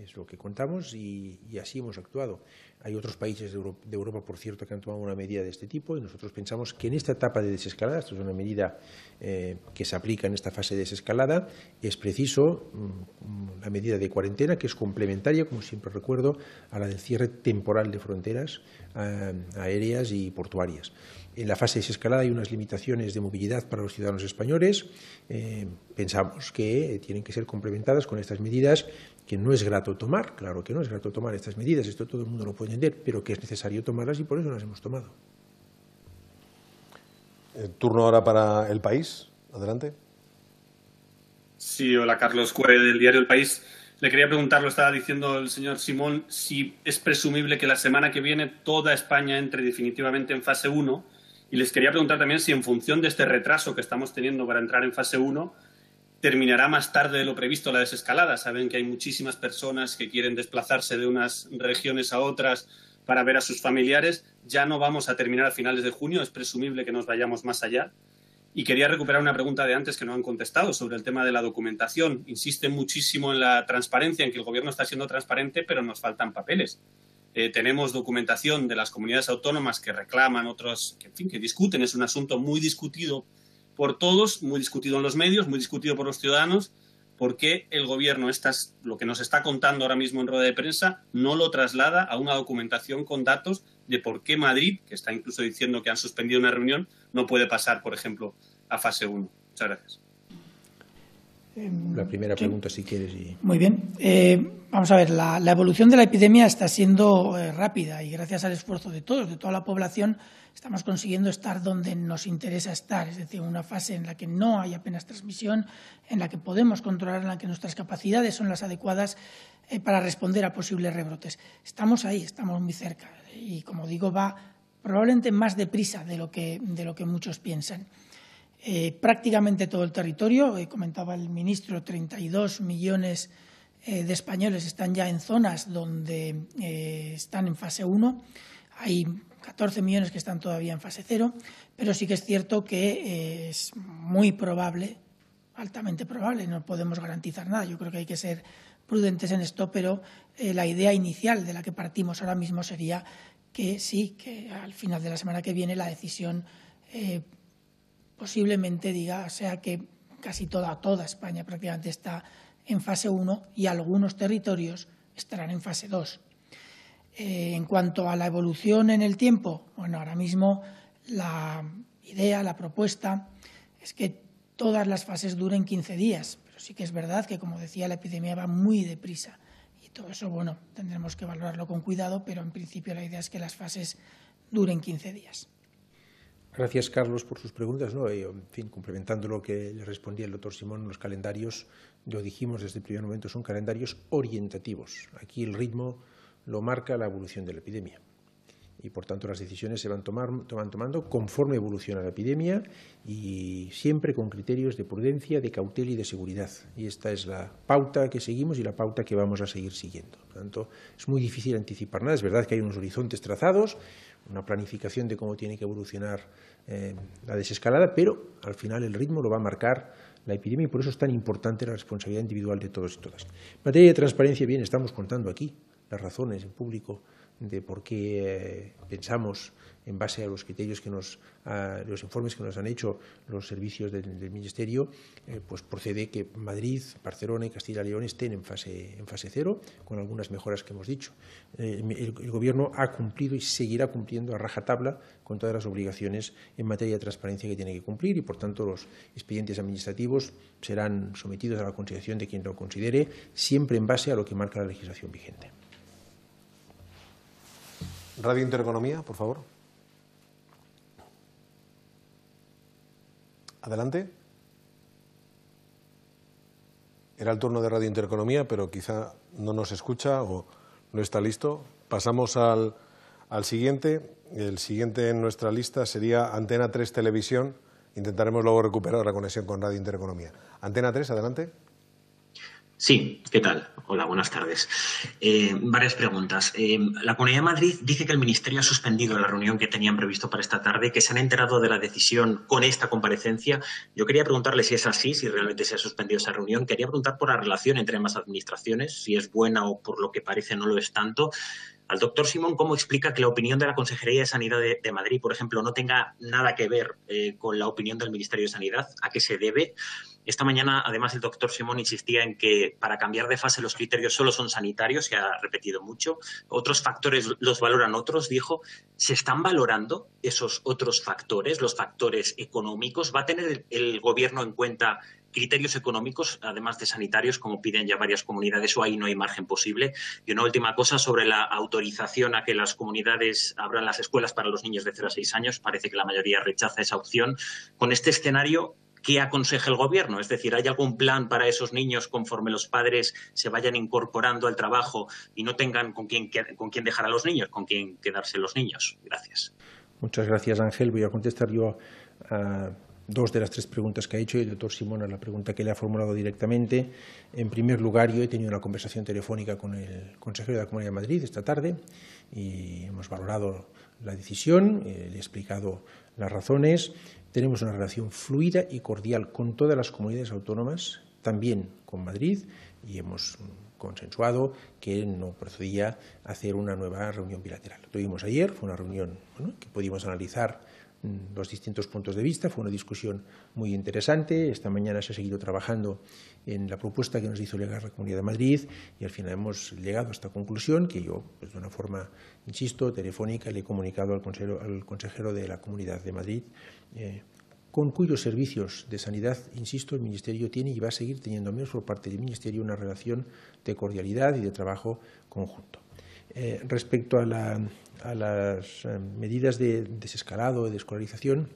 es lo que contamos y, así hemos actuado. Hay otros países de Europa, por cierto, que han tomado una medida de este tipo y nosotros pensamos que en esta etapa de desescalada, esto es una medida eh, que se aplica en esta fase de desescalada, es preciso mm, la medida de cuarentena, que es complementaria, como siempre recuerdo, a la del cierre temporal de fronteras eh, aéreas y portuarias. En la fase de desescalada hay unas limitaciones de movilidad para los ciudadanos españoles. Eh, pensamos que tienen que ser complementadas con estas medidas que no es grato tomar, claro que no es grato tomar estas medidas, esto todo el mundo lo puede entender, pero que es necesario tomarlas y por eso las hemos tomado. Eh, turno ahora para el país. Adelante. Sí, hola Carlos Cue del diario El País. Le quería preguntar, lo estaba diciendo el señor Simón, si es presumible que la semana que viene toda España entre definitivamente en fase 1. Y les quería preguntar también si en función de este retraso que estamos teniendo para entrar en fase 1, terminará más tarde de lo previsto la desescalada. Saben que hay muchísimas personas que quieren desplazarse de unas regiones a otras para ver a sus familiares. Ya no vamos a terminar a finales de junio, es presumible que nos vayamos más allá. Y quería recuperar una pregunta de antes que no han contestado sobre el tema de la documentación. Insisten muchísimo en la transparencia, en que el gobierno está siendo transparente, pero nos faltan papeles. Eh, tenemos documentación de las comunidades autónomas que reclaman otros, en fin, que discuten. Es un asunto muy discutido por todos, muy discutido en los medios, muy discutido por los ciudadanos, por qué el gobierno lo que nos está contando ahora mismo en rueda de prensa no lo traslada a una documentación con datos de por qué Madrid, que está incluso diciendo que han suspendido una reunión, no puede pasar, por ejemplo, a fase 1. Muchas gracias la em, primera pregunta, si quieres. Muy bien. Eh, vamos a ver, la, evolución de la epidemia está siendo eh, rápida y gracias al esfuerzo de todos, de toda la población, estamos consiguiendo estar donde nos interesa estar, es decir, una fase en la que no hay apenas transmisión, en la que podemos controlar, en la que nuestras capacidades son las adecuadas eh, para responder a posibles rebrotes. Estamos ahí, estamos muy cerca y, como digo, va probablemente más deprisa de lo que muchos piensan. Eh, prácticamente todo el territorio. Eh, comentaba el ministro, 32 millones eh, de españoles están ya en zonas donde están en fase 1. Hay 14 millones que están todavía en fase 0, pero sí que es cierto que es muy probable, altamente probable, no podemos garantizar nada. Yo creo que hay que ser prudentes en esto, pero la idea inicial de la que partimos ahora mismo sería que sí, que al final de la semana que viene la decisión posiblemente diga, o sea que casi toda, toda España prácticamente está en fase 1 y algunos territorios estarán en fase 2. Eh, en cuanto a la evolución en el tiempo, bueno, ahora mismo la idea, la propuesta es que todas las fases duren 15 días, pero sí que es verdad que, como decía, la epidemia va muy deprisa y todo eso, bueno, tendremos que valorarlo con cuidado, pero en principio la idea es que las fases duren 15 días. Gracias, Carlos, por sus preguntas. en fin, complementando lo que le respondía el doctor Simón, los calendarios, lo dijimos desde el primer momento, son calendarios orientativos. Aquí el ritmo lo marca la evolución de la epidemia y por tanto las decisiones se van, tomando conforme evoluciona la epidemia y siempre con criterios de prudencia, de cautela y de seguridad. Y esta es la pauta que seguimos y la pauta que vamos a seguir siguiendo. Por tanto, es muy difícil anticipar nada. Es verdad que hay unos horizontes trazados, una planificación de cómo tiene que evolucionar eh, la desescalada, pero al final el ritmo lo va a marcar la epidemia y por eso es tan importante la responsabilidad individual de todos y todas. En materia de transparencia, bien, estamos contando aquí las razones en público de por qué eh, pensamos, en base a los criterios que los informes que nos han hecho los servicios del, Ministerio, eh, pues procede que Madrid, Barcelona y Castilla y León estén en fase, cero, con algunas mejoras que hemos dicho. Eh, el, el, Gobierno ha cumplido y seguirá cumpliendo a rajatabla con todas las obligaciones en materia de transparencia que tiene que cumplir y, por tanto, los expedientes administrativos serán sometidos a la consideración de quien lo considere, siempre en base a lo que marca la legislación vigente. Radio Intereconomía, por favor. Adelante. Era el turno de Radio Intereconomía, pero quizá no nos escucha o no está listo. Pasamos al, al siguiente. El siguiente en nuestra lista sería Antena 3 Televisión. Intentaremos luego recuperar la conexión con Radio Intereconomía. Antena 3, adelante. Sí, ¿qué tal? Hola, buenas tardes. Eh, varias preguntas. Eh, la Comunidad de Madrid dice que el Ministerio ha suspendido la reunión que tenían previsto para esta tarde, que se han enterado de la decisión con esta comparecencia. Yo quería preguntarle si es así, si realmente se ha suspendido esa reunión. Quería preguntar por la relación entre ambas administraciones, si es buena o por lo que parece no lo es tanto al doctor Simón cómo explica que la opinión de la Consejería de Sanidad de, Madrid, por ejemplo, no tenga nada que ver eh, con la opinión del Ministerio de Sanidad, a qué se debe. Esta mañana, además, el doctor Simón insistía en que para cambiar de fase los criterios solo son sanitarios, se ha repetido mucho. Otros factores los valoran otros, dijo. ¿Se están valorando esos otros factores, los factores económicos? ¿Va a tener el gobierno en cuenta criterios económicos, además de sanitarios, como piden ya varias comunidades, o ahí no hay margen posible. Y una última cosa sobre la autorización a que las comunidades abran las escuelas para los niños de 0 a 6 años. Parece que la mayoría rechaza esa opción. Con este escenario, ¿qué aconseja el gobierno? Es decir, ¿hay algún plan para esos niños conforme los padres se vayan incorporando al trabajo y no tengan con quién, con quién dejar a los niños, con quién quedarse los niños? Gracias. Muchas gracias, Ángel. Voy a contestar yo a dos de las tres preguntas que ha hecho el doctor Simón Simona la pregunta que le ha formulado directamente. En primer lugar, yo he tenido una conversación telefónica con el consejero de la Comunidad de Madrid esta tarde y hemos valorado la decisión, eh, le he explicado las razones. Tenemos una relación fluida y cordial con todas las comunidades autónomas, también con Madrid, y hemos consensuado que no procedía a hacer una nueva reunión bilateral. Lo tuvimos ayer, fue una reunión que pudimos analizar Mm, los distintos puntos de vista. Fue una discusión muy interesante. Esta mañana se ha seguido trabajando en la propuesta que nos hizo llegar la Comunidad de Madrid y al final hemos llegado a esta conclusión que yo, pues, de una forma, insisto, telefónica, le he comunicado al consejero, al consejero de la Comunidad de Madrid. Eh, con cuyos servicios de sanidad, insisto, el Ministerio tiene y va a seguir teniendo, a menos por parte del Ministerio, una relación de cordialidad y de trabajo conjunto. Eh, respecto a la a las eh, medidas de desescalado y de escolarización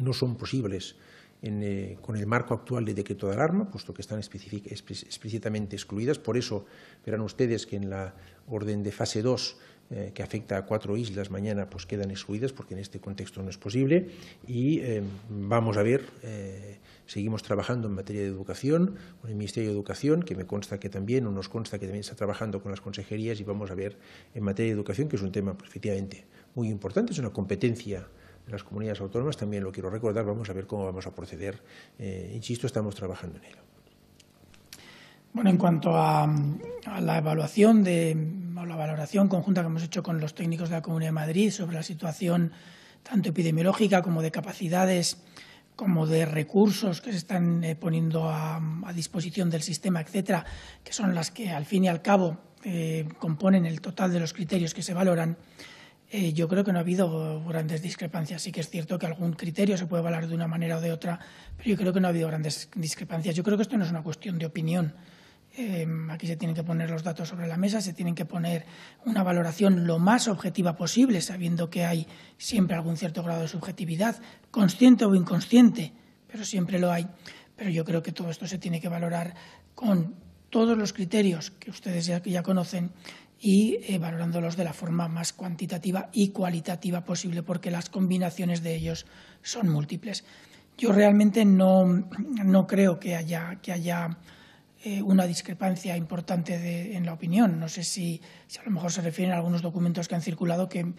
no son posibles eh, con el marco actual de decreto de alarma, puesto que están explícitamente excluidas. Por eso verán ustedes que en la orden de fase 2 eh, que afecta a cuatro islas mañana, pues quedan excluidas porque en este contexto no es posible. Y eh, vamos a ver, eh, seguimos trabajando en materia de educación, con el Ministerio de Educación, que me consta que también, o nos consta que también está trabajando con las consejerías, y vamos a ver en materia de educación, que es un tema pues, efectivamente muy importante, es una competencia de las comunidades autónomas, también lo quiero recordar, vamos a ver cómo vamos a proceder. insisto, estamos trabajando en ello. Bueno, en cuanto a, la evaluación de la valoración conjunta que hemos hecho con los técnicos de la Comunidad de Madrid sobre la situación tanto epidemiológica como de capacidades, como de recursos que se están eh, poniendo a, disposición del sistema, etcétera, que son las que al fin y al cabo eh, componen el total de los criterios que se valoran. Eh, yo creo que no ha habido grandes discrepancias. Sí que es cierto que algún criterio se puede valorar de una manera o de otra, pero yo creo que no ha habido grandes discrepancias. Yo creo que esto no es una cuestión de opinión. Em, aquí se tienen que poner los datos sobre la mesa, se tienen que poner una valoración lo más objetiva posible, sabiendo que hay siempre algún cierto grado de subjetividad, consciente o inconsciente, pero siempre lo hay. Pero yo creo que todo esto se tiene que valorar con todos los criterios que ustedes ya, ya conocen y eh, valorándolos de la forma más cuantitativa y cualitativa posible, porque las combinaciones de ellos son múltiples. Yo realmente no, creo que haya eh, una discrepancia importante en la opinión. No sé si, a lo mejor se refieren a algunos documentos que han circulado que eh,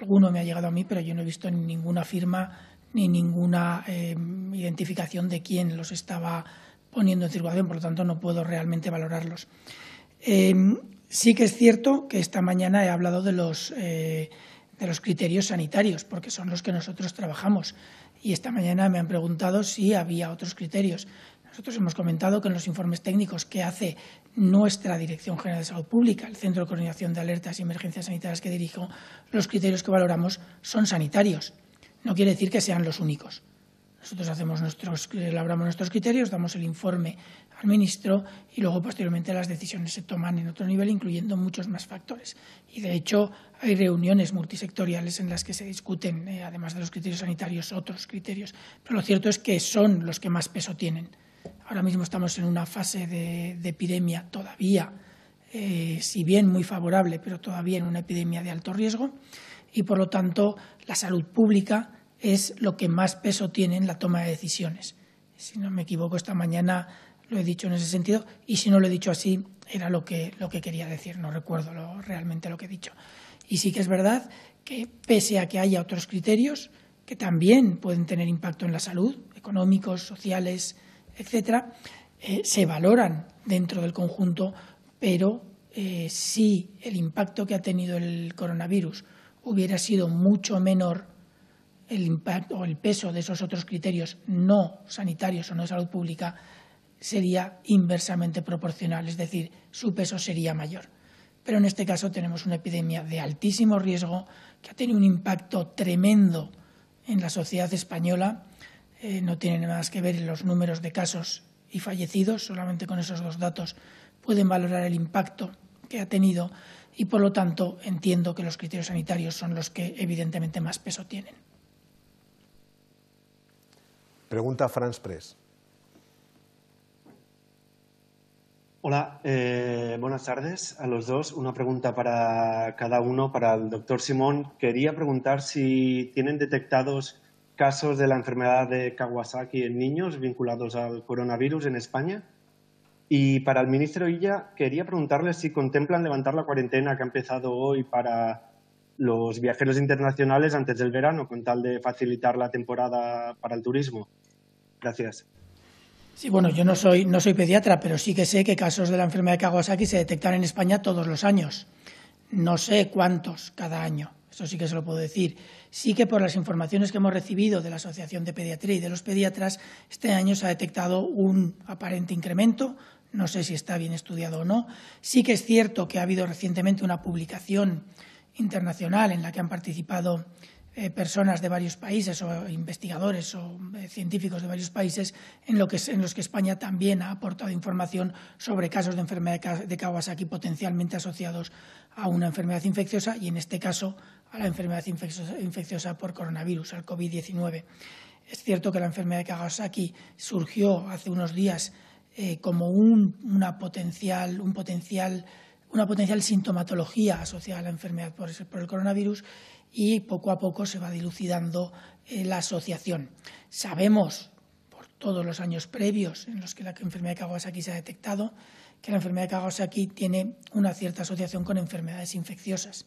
alguno me ha llegado a mí, pero yo no he visto ninguna firma ni ninguna em, identificación de quién los estaba poniendo en circulación, por lo tanto no puedo realmente valorarlos. Em, sí que es cierto que esta mañana he hablado eh, de los criterios sanitarios, porque son los que nosotros trabajamos. Y esta mañana me han preguntado si había otros criterios. Nosotros hemos comentado que en los informes técnicos que hace nuestra Dirección General de Salud Pública, el Centro de Coordinación de Alertas y Emergencias Sanitarias que dirijo, los criterios que valoramos son sanitarios. No quiere decir que sean los únicos. Nosotros hacemos nuestros, eh, elaboramos nuestros criterios, damos el informe al ministro y luego posteriormente las decisiones se toman en otro nivel, incluyendo muchos más factores. Y de hecho hay reuniones multisectoriales en las que se discuten, eh, además de los criterios sanitarios, otros criterios. Pero lo cierto es que son los que más peso tienen. Ahora mismo estamos en una fase de, epidemia todavía, eh, si bien muy favorable, pero todavía en una epidemia de alto riesgo y, por lo tanto, la salud pública es lo que más peso tiene en la toma de decisiones. Si no me equivoco, esta mañana lo he dicho en ese sentido y si no lo he dicho así, era lo que, lo que quería decir, no recuerdo realmente lo que he dicho. Y sí que es verdad que, pese a que haya otros criterios que también pueden tener impacto en la salud, económicos, sociales, etcétera, eh, se valoran dentro del conjunto, pero eh, si el impacto que ha tenido el coronavirus hubiera sido mucho menor, el impacto o el peso de esos otros criterios no sanitarios o no de salud pública sería inversamente proporcional, es decir, su peso sería mayor. Pero en este caso tenemos una epidemia de altísimo riesgo que ha tenido un impacto tremendo en la sociedad española eh, no tienen nada más que ver en los números de casos y fallecidos, solamente con esos dos datos pueden valorar el impacto que ha tenido y, por lo tanto, entiendo que los criterios sanitarios son los que evidentemente más peso tienen. Pregunta Franz Press. Hola, eh, buenas tardes a los dos. Una pregunta para cada uno. Para el doctor Simón, quería preguntar si tienen detectados casos de la enfermedad de Kawasaki en niños vinculados al coronavirus en España. Y para el ministro Illa, quería preguntarle si contemplan levantar la cuarentena que ha empezado hoy para los viajeros internacionales antes del verano, con tal de facilitar la temporada para el turismo. Gracias. Sí, bueno, yo no soy, no soy pediatra, pero sí que sé que casos de la enfermedad de Kawasaki se detectan en España todos los años. No sé cuántos cada año eso sí que se lo puedo decir. Sí que por las informaciones que hemos recibido de la Asociación de Pediatría y de los pediatras, este año se ha detectado un aparente incremento. No sé si está bien estudiado o no. Sí que es cierto que ha habido recientemente una publicación internacional en la que han participado eh, personas de varios países o investigadores o eh, científicos de varios países en, en los que España también ha aportado información sobre casos de enfermedad de Kawasaki potencialmente asociados a una enfermedad infecciosa y en este caso a la enfermedad infecciosa, por coronavirus, al COVID-19. Es cierto que la enfermedad de Kawasaki surgió hace unos días eh, como una, potencial, un potencial, una potencial sintomatología asociada a la enfermedad por, el coronavirus y poco a poco se va dilucidando eh, la asociación. Sabemos por todos los años previos en los que la enfermedad de Kawasaki se ha detectado que la enfermedad de Kawasaki tiene una cierta asociación con enfermedades infecciosas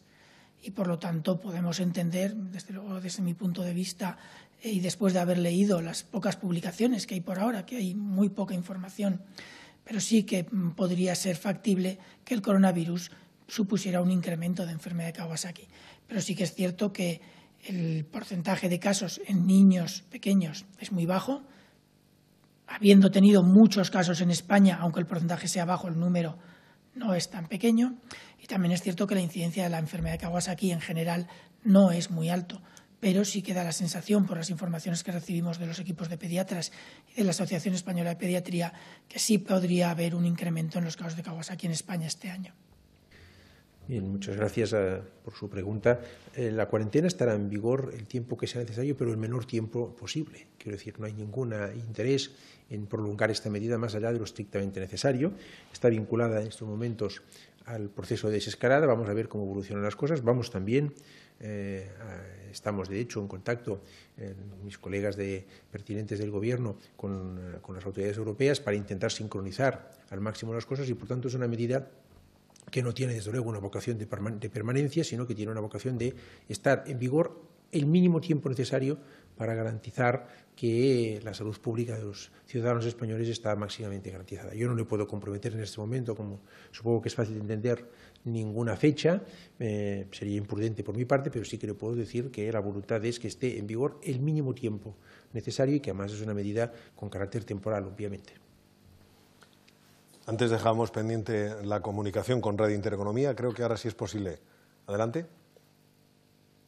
y por lo tanto podemos entender, desde desde mi punto de vista eh, y después de haber leído las pocas publicaciones que hay por ahora, que hay muy poca información, pero sí que mm, podría ser factible que el coronavirus supusiera un incremento de enfermedad de Kawasaki. Pero sí que es cierto que el porcentaje de casos en niños pequeños es muy bajo, habiendo tenido muchos casos en España, aunque el porcentaje sea bajo, el número no es tan pequeño y también es cierto que la incidencia de la enfermedad de Kawasaki en general no es muy alto, pero sí queda la sensación por las informaciones que recibimos de los equipos de pediatras y de la Asociación Española de Pediatría que sí podría haber un incremento en los casos de Kawasaki en España este año muchas gracias eh, por su pregunta. Eh, la cuarentena estará en vigor el tiempo que sea necesario, pero el menor tiempo posible. Quiero decir, no hay ningún interés en prolongar esta medida más allá de lo estrictamente necesario. Está vinculada en estos momentos al proceso de desescalada. Vamos a ver cómo evolucionan las cosas. Vamos también eh, estamos, de hecho, en contacto, con mis colegas pertinentes del Gobierno, con, con, las autoridades europeas para intentar sincronizar al máximo las cosas y, por tanto, es una medida que no tiene desde luego una vocación de, permanencia, sino que tiene una vocación de estar en vigor el mínimo tiempo necesario para garantizar que la salud pública de los ciudadanos españoles está máximamente garantizada. Yo no le puedo comprometer en este momento, como supongo que es fácil de entender, ninguna fecha, eh, sería imprudente por mi parte, pero sí que le puedo decir que la voluntad es que esté en vigor el mínimo tiempo necesario y que además es una medida con carácter temporal, obviamente. Antes dejábamos pendiente la comunicación con Radio Intereconomía. Creo que ahora sí es posible. Adelante.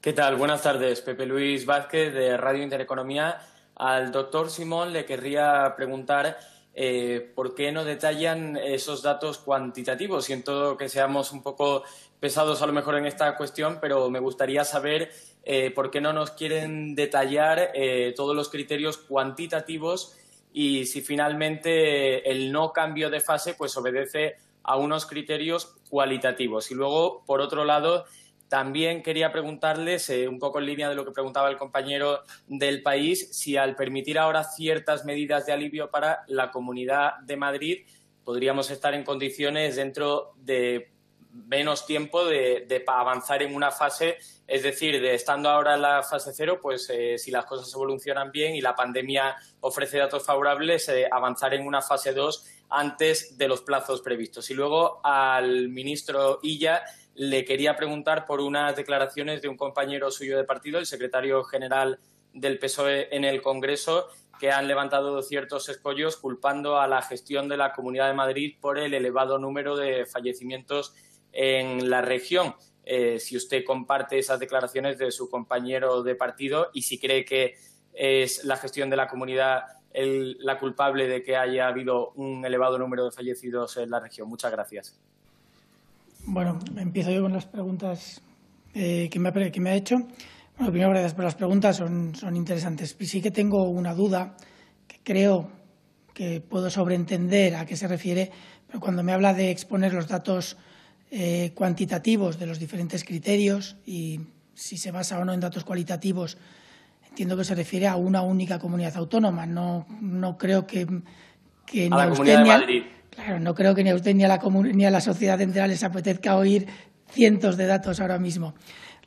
¿Qué tal? Buenas tardes. Pepe Luis Vázquez de Radio Intereconomía. Al doctor Simón le querría preguntar eh, por qué no detallan esos datos cuantitativos. Siento que seamos un poco pesados a lo mejor en esta cuestión, pero me gustaría saber eh, por qué no nos quieren detallar eh, todos los criterios cuantitativos y si finalmente el no cambio de fase pues obedece a unos criterios cualitativos. Y luego, por otro lado, también quería preguntarles, eh, un poco en línea de lo que preguntaba el compañero del país, si al permitir ahora ciertas medidas de alivio para la Comunidad de Madrid, podríamos estar en condiciones dentro de menos tiempo de, avanzar en una fase, es decir, de estando ahora en la fase cero, pues eh, si las cosas evolucionan bien y la pandemia ofrece datos favorables, eh, avanzar en una fase dos antes de los plazos previstos. Y luego al ministro Illa le quería preguntar por unas declaraciones de un compañero suyo de partido, el secretario general del PSOE en el Congreso, que han levantado ciertos escollos culpando a la gestión de la Comunidad de Madrid por el elevado número de fallecimientos en la región. Eh, si usted comparte esas declaraciones de su compañero de partido y si cree que es la gestión de la comunidad la culpable de que haya habido un elevado número de fallecidos en la región. Muchas gracias. Bueno, empiezo yo con las preguntas eh, que, me ha, hecho. Bueno, primero, gracias por las preguntas, son, son interesantes. sí que tengo una duda que creo que puedo sobreentender a qué se refiere, pero cuando me habla de exponer los datos eh, cuantitativos de los diferentes criterios y si se basa o no en datos cualitativos, entiendo que se refiere a una única comunidad autónoma. No, no creo que, ni a, usted ni a, usted ni a la ni a la sociedad entera les apetezca oír cientos de datos ahora mismo.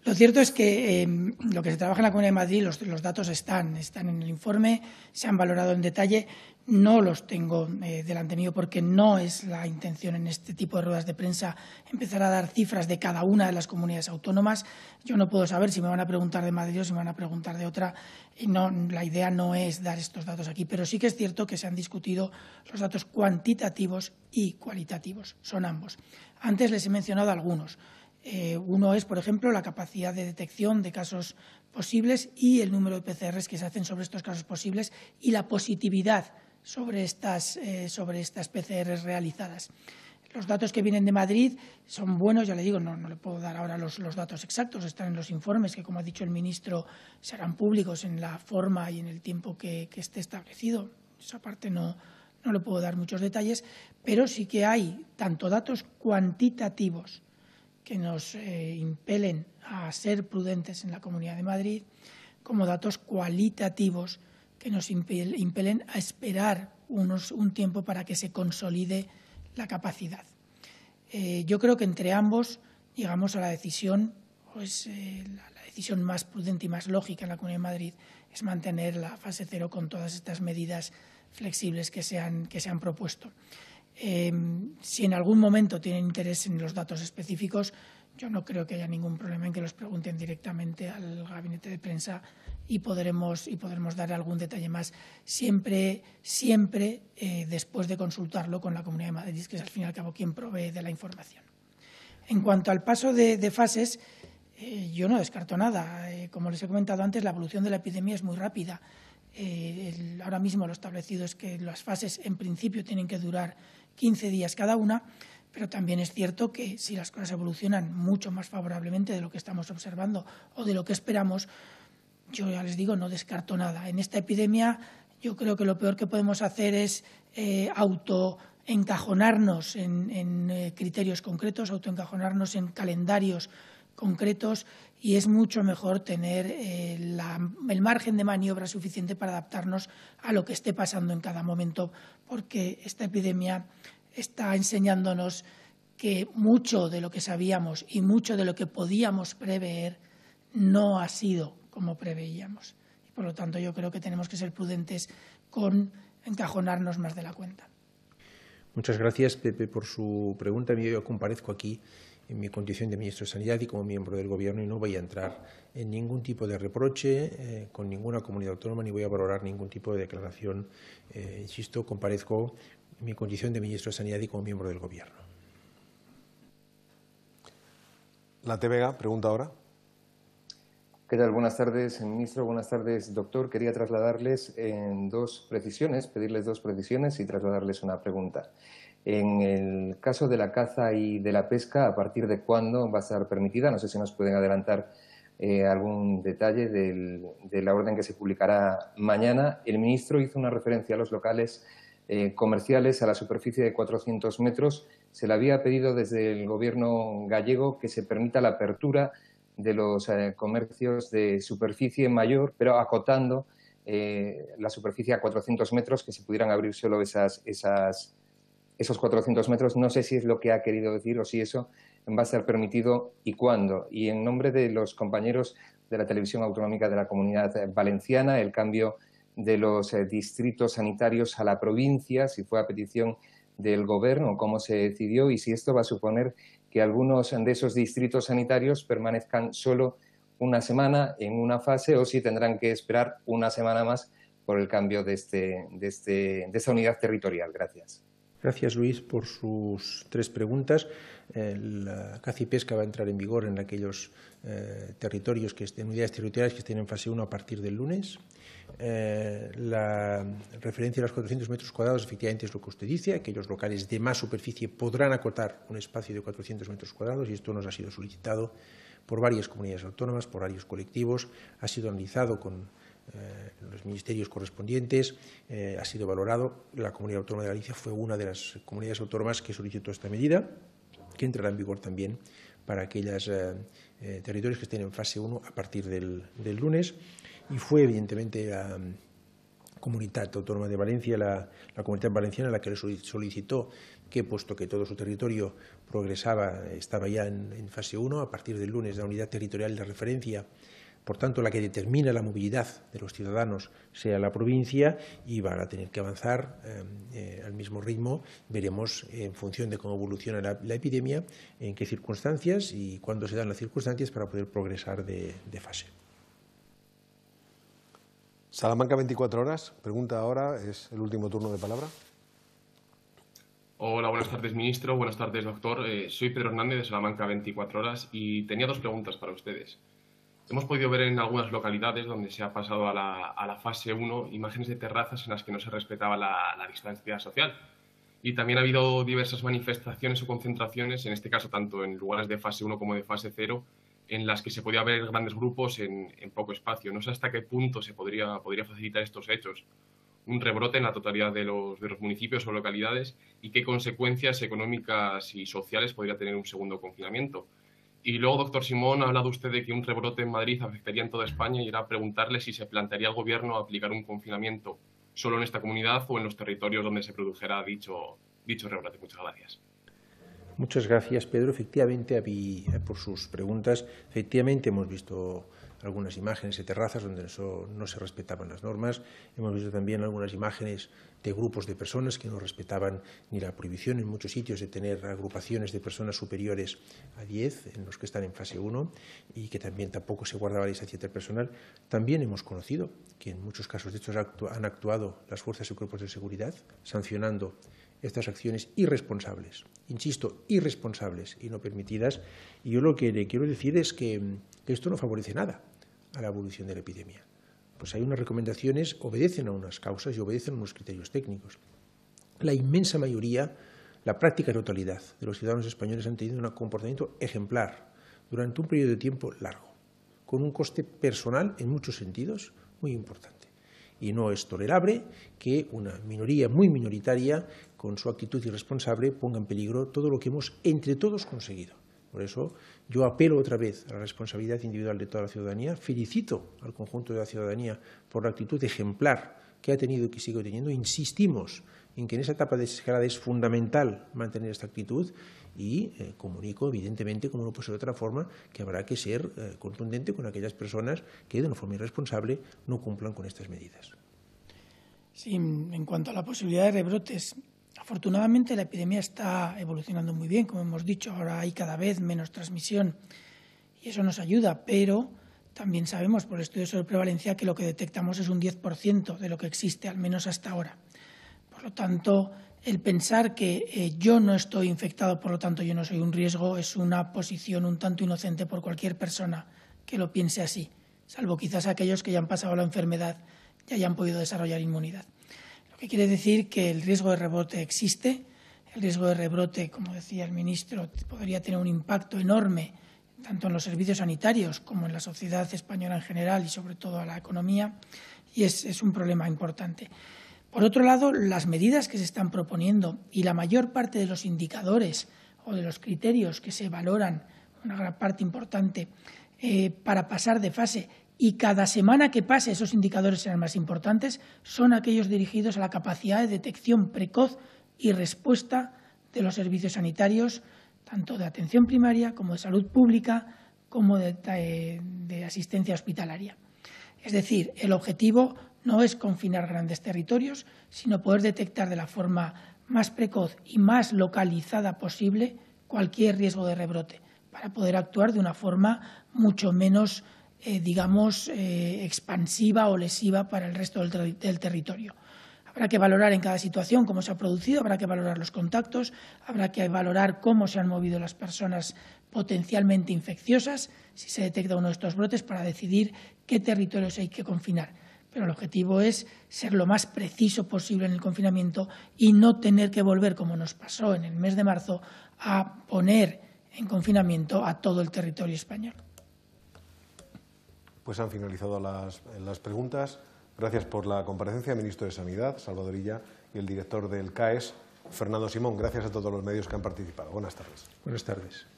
Lo cierto es que em, lo que se trabaja en la Comunidad de Madrid, los, datos están, están en el informe, se han valorado en detalle. No los tengo eh, delante mío porque no es la intención en este tipo de ruedas de prensa empezar a dar cifras de cada una de las comunidades autónomas. Yo no puedo saber si me van a preguntar de Madrid o si me van a preguntar de otra. Y la idea no es dar estos datos aquí, pero sí que es cierto que se han discutido los datos cuantitativos y cualitativos. Son ambos. Antes les he mencionado algunos. Eh, uno es, por ejemplo, la capacidad de detección de casos posibles y el número de PCRs que se hacen sobre estos casos posibles y la positividad sobre estas, eh, PCRs realizadas. Los datos que vienen de Madrid son buenos, ya le digo, no, le puedo dar ahora los, datos exactos, están en los informes que, como ha dicho el ministro, serán públicos en la forma y en el tiempo que, esté establecido. Esa parte no, no le puedo dar muchos detalles, pero sí que hay tanto datos cuantitativos que nos eh, impelen a ser prudentes en la Comunidad de Madrid, como datos cualitativos que nos impelen a esperar un tiempo para que se consolide la capacidad. Eh, yo creo que entre ambos llegamos a la decisión, o eh, la, decisión más prudente y más lógica en la Comunidad de Madrid es mantener la fase cero con todas estas medidas flexibles que se han propuesto. Em, si en algún momento tienen interés en los datos específicos, yo no creo que haya ningún problema en que los pregunten directamente al gabinete de prensa y podremos, y podremos dar algún detalle más, siempre, siempre eh, después de consultarlo con la Comunidad de Madrid, que es al fin y al cabo quien provee de la información. En cuanto al paso de, fases, eh, yo no descarto nada. Eh, como les he comentado antes, la evolución de la epidemia es muy rápida. ahora mismo lo establecido es que las fases en principio tienen que durar 15 días cada una, pero también es cierto que si las cosas evolucionan mucho más favorablemente de lo que estamos observando o de lo que esperamos, yo ya les digo, no descarto nada. En esta epidemia yo creo que lo peor que podemos hacer es eh, autoencajonarnos en, eh, criterios concretos, autoencajonarnos en calendarios concretos y es mucho mejor tener eh, el margen de maniobra suficiente para adaptarnos a lo que esté pasando en cada momento, porque esta epidemia está enseñándonos que mucho de lo que sabíamos y mucho de lo que podíamos prever no ha sido como preveíamos. por lo tanto, yo creo que tenemos que ser prudentes con encajonarnos más de la cuenta. Muchas gracias, Pepe, por su pregunta. Yo comparezco aquí en mi condición de ministro de Sanidad y como miembro del Gobierno y no voy a entrar en ningún tipo de reproche eh, con ninguna comunidad autónoma ni voy a valorar ningún tipo de declaración. Eh, insisto, comparezco en mi condición de ministro de Sanidad y como miembro del Gobierno. La Tevega pregunta ahora. ¿Qué tal? Buenas tardes, ministro. Buenas tardes, doctor. Quería trasladarles en dos precisiones, pedirles dos precisiones y trasladarles una pregunta. En el caso de la caza y de la pesca, ¿a partir de cuándo va a estar permitida? No sé si nos pueden adelantar eh, algún detalle de la orden que se publicará mañana. El ministro hizo una referencia a los locales eh, comerciales a la superficie de 400 metros. Se le había pedido desde el gobierno gallego que se permita la apertura de los eh, comercios de superficie mayor, pero acotando la superficie a 400 metros, que se pudieran abrir solo esas, esas esos 400 metros, no sé si es lo que ha querido decir o si eso va a ser permitido y cuándo. Y en nombre de los compañeros de la televisión autonómica de la comunidad valenciana, el cambio de los eh, distritos sanitarios a la provincia, si fue a petición del gobierno, cómo se decidió y si esto va a suponer que algunos de esos distritos sanitarios permanezcan solo una semana en una fase o si tendrán que esperar una semana más por el cambio de, este, de, este, de esta unidad territorial. Gracias. Gracias, Luis, por sus tres preguntas. La eh, caza y pesca va a entrar en vigor en aquellos eh, territorios, que unidades territoriales que estén en fase 1 a partir del lunes. Eh, la referencia a los 400 metros cuadrados efectivamente es lo que usted dice. Aquellos locales de más superficie podrán acotar un espacio de 400 metros cuadrados y esto nos ha sido solicitado por varias comunidades autónomas, por varios colectivos. Ha sido analizado con eh, los ministerios correspondientes, eh, ha sido valorado. La Comunidad Autónoma de Galicia fue una de las comunidades autónomas que solicitó esta medida, que entrará en vigor también para aquellos eh, territorios que estén en fase 1 a partir del, lunes. Y fue, evidentemente, la mm, Comunidad Autónoma de Valencia, la, la Comunidad Valenciana, la que le solicitó que, puesto que todo su territorio progresaba, estaba ya en, en fase 1, a partir del lunes la unidad territorial de referencia por tanto, la que determina la movilidad de los ciudadanos sea la provincia y van a tener que avanzar em, eh, al mismo ritmo. Veremos en función de cómo evoluciona la, epidemia, en qué circunstancias y cuándo se dan las circunstancias para poder progresar de, fase. Salamanca 24 horas, pregunta ahora, es el último turno de palabra. Hola, buenas tardes, ministro. Buenas tardes, doctor. Eh, soy Pedro Hernández de Salamanca 24 Horas y tenía dos preguntas para ustedes. Hemos podido ver en algunas localidades donde se ha pasado a la, fase 1 imágenes de terrazas en las que no se respetaba la, distancia social. Y también ha habido diversas manifestaciones o concentraciones, en este caso tanto en lugares de fase 1 como de fase 0, en las que se podía ver grandes grupos en, poco espacio. No sé hasta qué punto se podría, facilitar estos hechos un rebrote en la totalidad de los, municipios o localidades y qué consecuencias económicas y sociales podría tener un segundo confinamiento. Y luego, doctor Simón, ha hablado usted de que un rebrote en Madrid afectaría en toda España y era preguntarle si se plantearía al Gobierno aplicar un confinamiento solo en esta comunidad o en los territorios donde se produjera dicho, dicho rebrote. Muchas gracias. Muchas gracias, Pedro. Efectivamente, eh, por sus preguntas, efectivamente hemos visto algunas imágenes de terrazas donde no, se respetaban las normas. Hemos visto también algunas imágenes de grupos de personas que no respetaban ni la prohibición en muchos sitios de tener agrupaciones de personas superiores a 10, en los que están en fase 1, y que también tampoco se guardaba la distancia interpersonal. También hemos conocido que en muchos casos de estos han actuado las fuerzas y cuerpos de seguridad sancionando estas acciones irresponsables, insisto, irresponsables y no permitidas. Y yo lo que le quiero decir es que esto no favorece nada a la evolución de la epidemia. Pues hay unas recomendaciones, obedecen a unas causas y obedecen a unos criterios técnicos. La inmensa mayoría, la práctica totalidad de los ciudadanos españoles han tenido un comportamiento ejemplar durante un periodo de tiempo largo, con un coste personal en muchos sentidos muy importante. Y no es tolerable que una minoría muy minoritaria, con su actitud irresponsable, ponga en peligro todo lo que hemos entre todos conseguido. Por eso yo apelo otra vez a la responsabilidad individual de toda la ciudadanía, felicito al conjunto de la ciudadanía por la actitud ejemplar que ha tenido y que sigue teniendo, insistimos en que en esa etapa de escalada es fundamental mantener esta actitud y eh, comunico, evidentemente, como no puede ser de otra forma, que habrá que ser eh, contundente con aquellas personas que de una forma irresponsable no cumplan con estas medidas. Sí, en cuanto a la posibilidad de rebrotes, Afortunadamente la epidemia está evolucionando muy bien, como hemos dicho, ahora hay cada vez menos transmisión y eso nos ayuda, pero también sabemos por estudios sobre prevalencia que lo que detectamos es un 10% de lo que existe, al menos hasta ahora. Por lo tanto, el pensar que eh, yo no estoy infectado, por lo tanto yo no soy un riesgo, es una posición un tanto inocente por cualquier persona que lo piense así, salvo quizás aquellos que ya han pasado la enfermedad y hayan podido desarrollar inmunidad que quiere decir que el riesgo de rebote existe. El riesgo de rebrote, como decía el ministro, podría tener un impacto enorme tanto en los servicios sanitarios como en la sociedad española en general y sobre todo a la economía, y es, un problema importante. Por otro lado, las medidas que se están proponiendo y la mayor parte de los indicadores o de los criterios que se valoran, una gran parte importante, eh, para pasar de fase y cada semana que pase esos indicadores serán más importantes, son aquellos dirigidos a la capacidad de detección precoz y respuesta de los servicios sanitarios, tanto de atención primaria como de salud pública, como eh, de, asistencia hospitalaria. Es decir, el objetivo no es confinar grandes territorios, sino poder detectar de la forma más precoz y más localizada posible cualquier riesgo de rebrote, para poder actuar de una forma mucho menos eh, digamos, eh, expansiva o lesiva para el resto del, del, territorio. Habrá que valorar en cada situación cómo se ha producido, habrá que valorar los contactos, habrá que valorar cómo se han movido las personas potencialmente infecciosas, si se detecta uno de estos brotes, para decidir qué territorios hay que confinar. Pero el objetivo es ser lo más preciso posible en el confinamiento y no tener que volver, como nos pasó en el mes de marzo, a poner en confinamiento a todo el territorio español. Pues han finalizado las, preguntas. Gracias por la comparecencia, ministro de Sanidad, Salvadorilla, y el director del CAES, Fernando Simón. Gracias a todos los medios que han participado. Buenas tardes. Buenas tardes.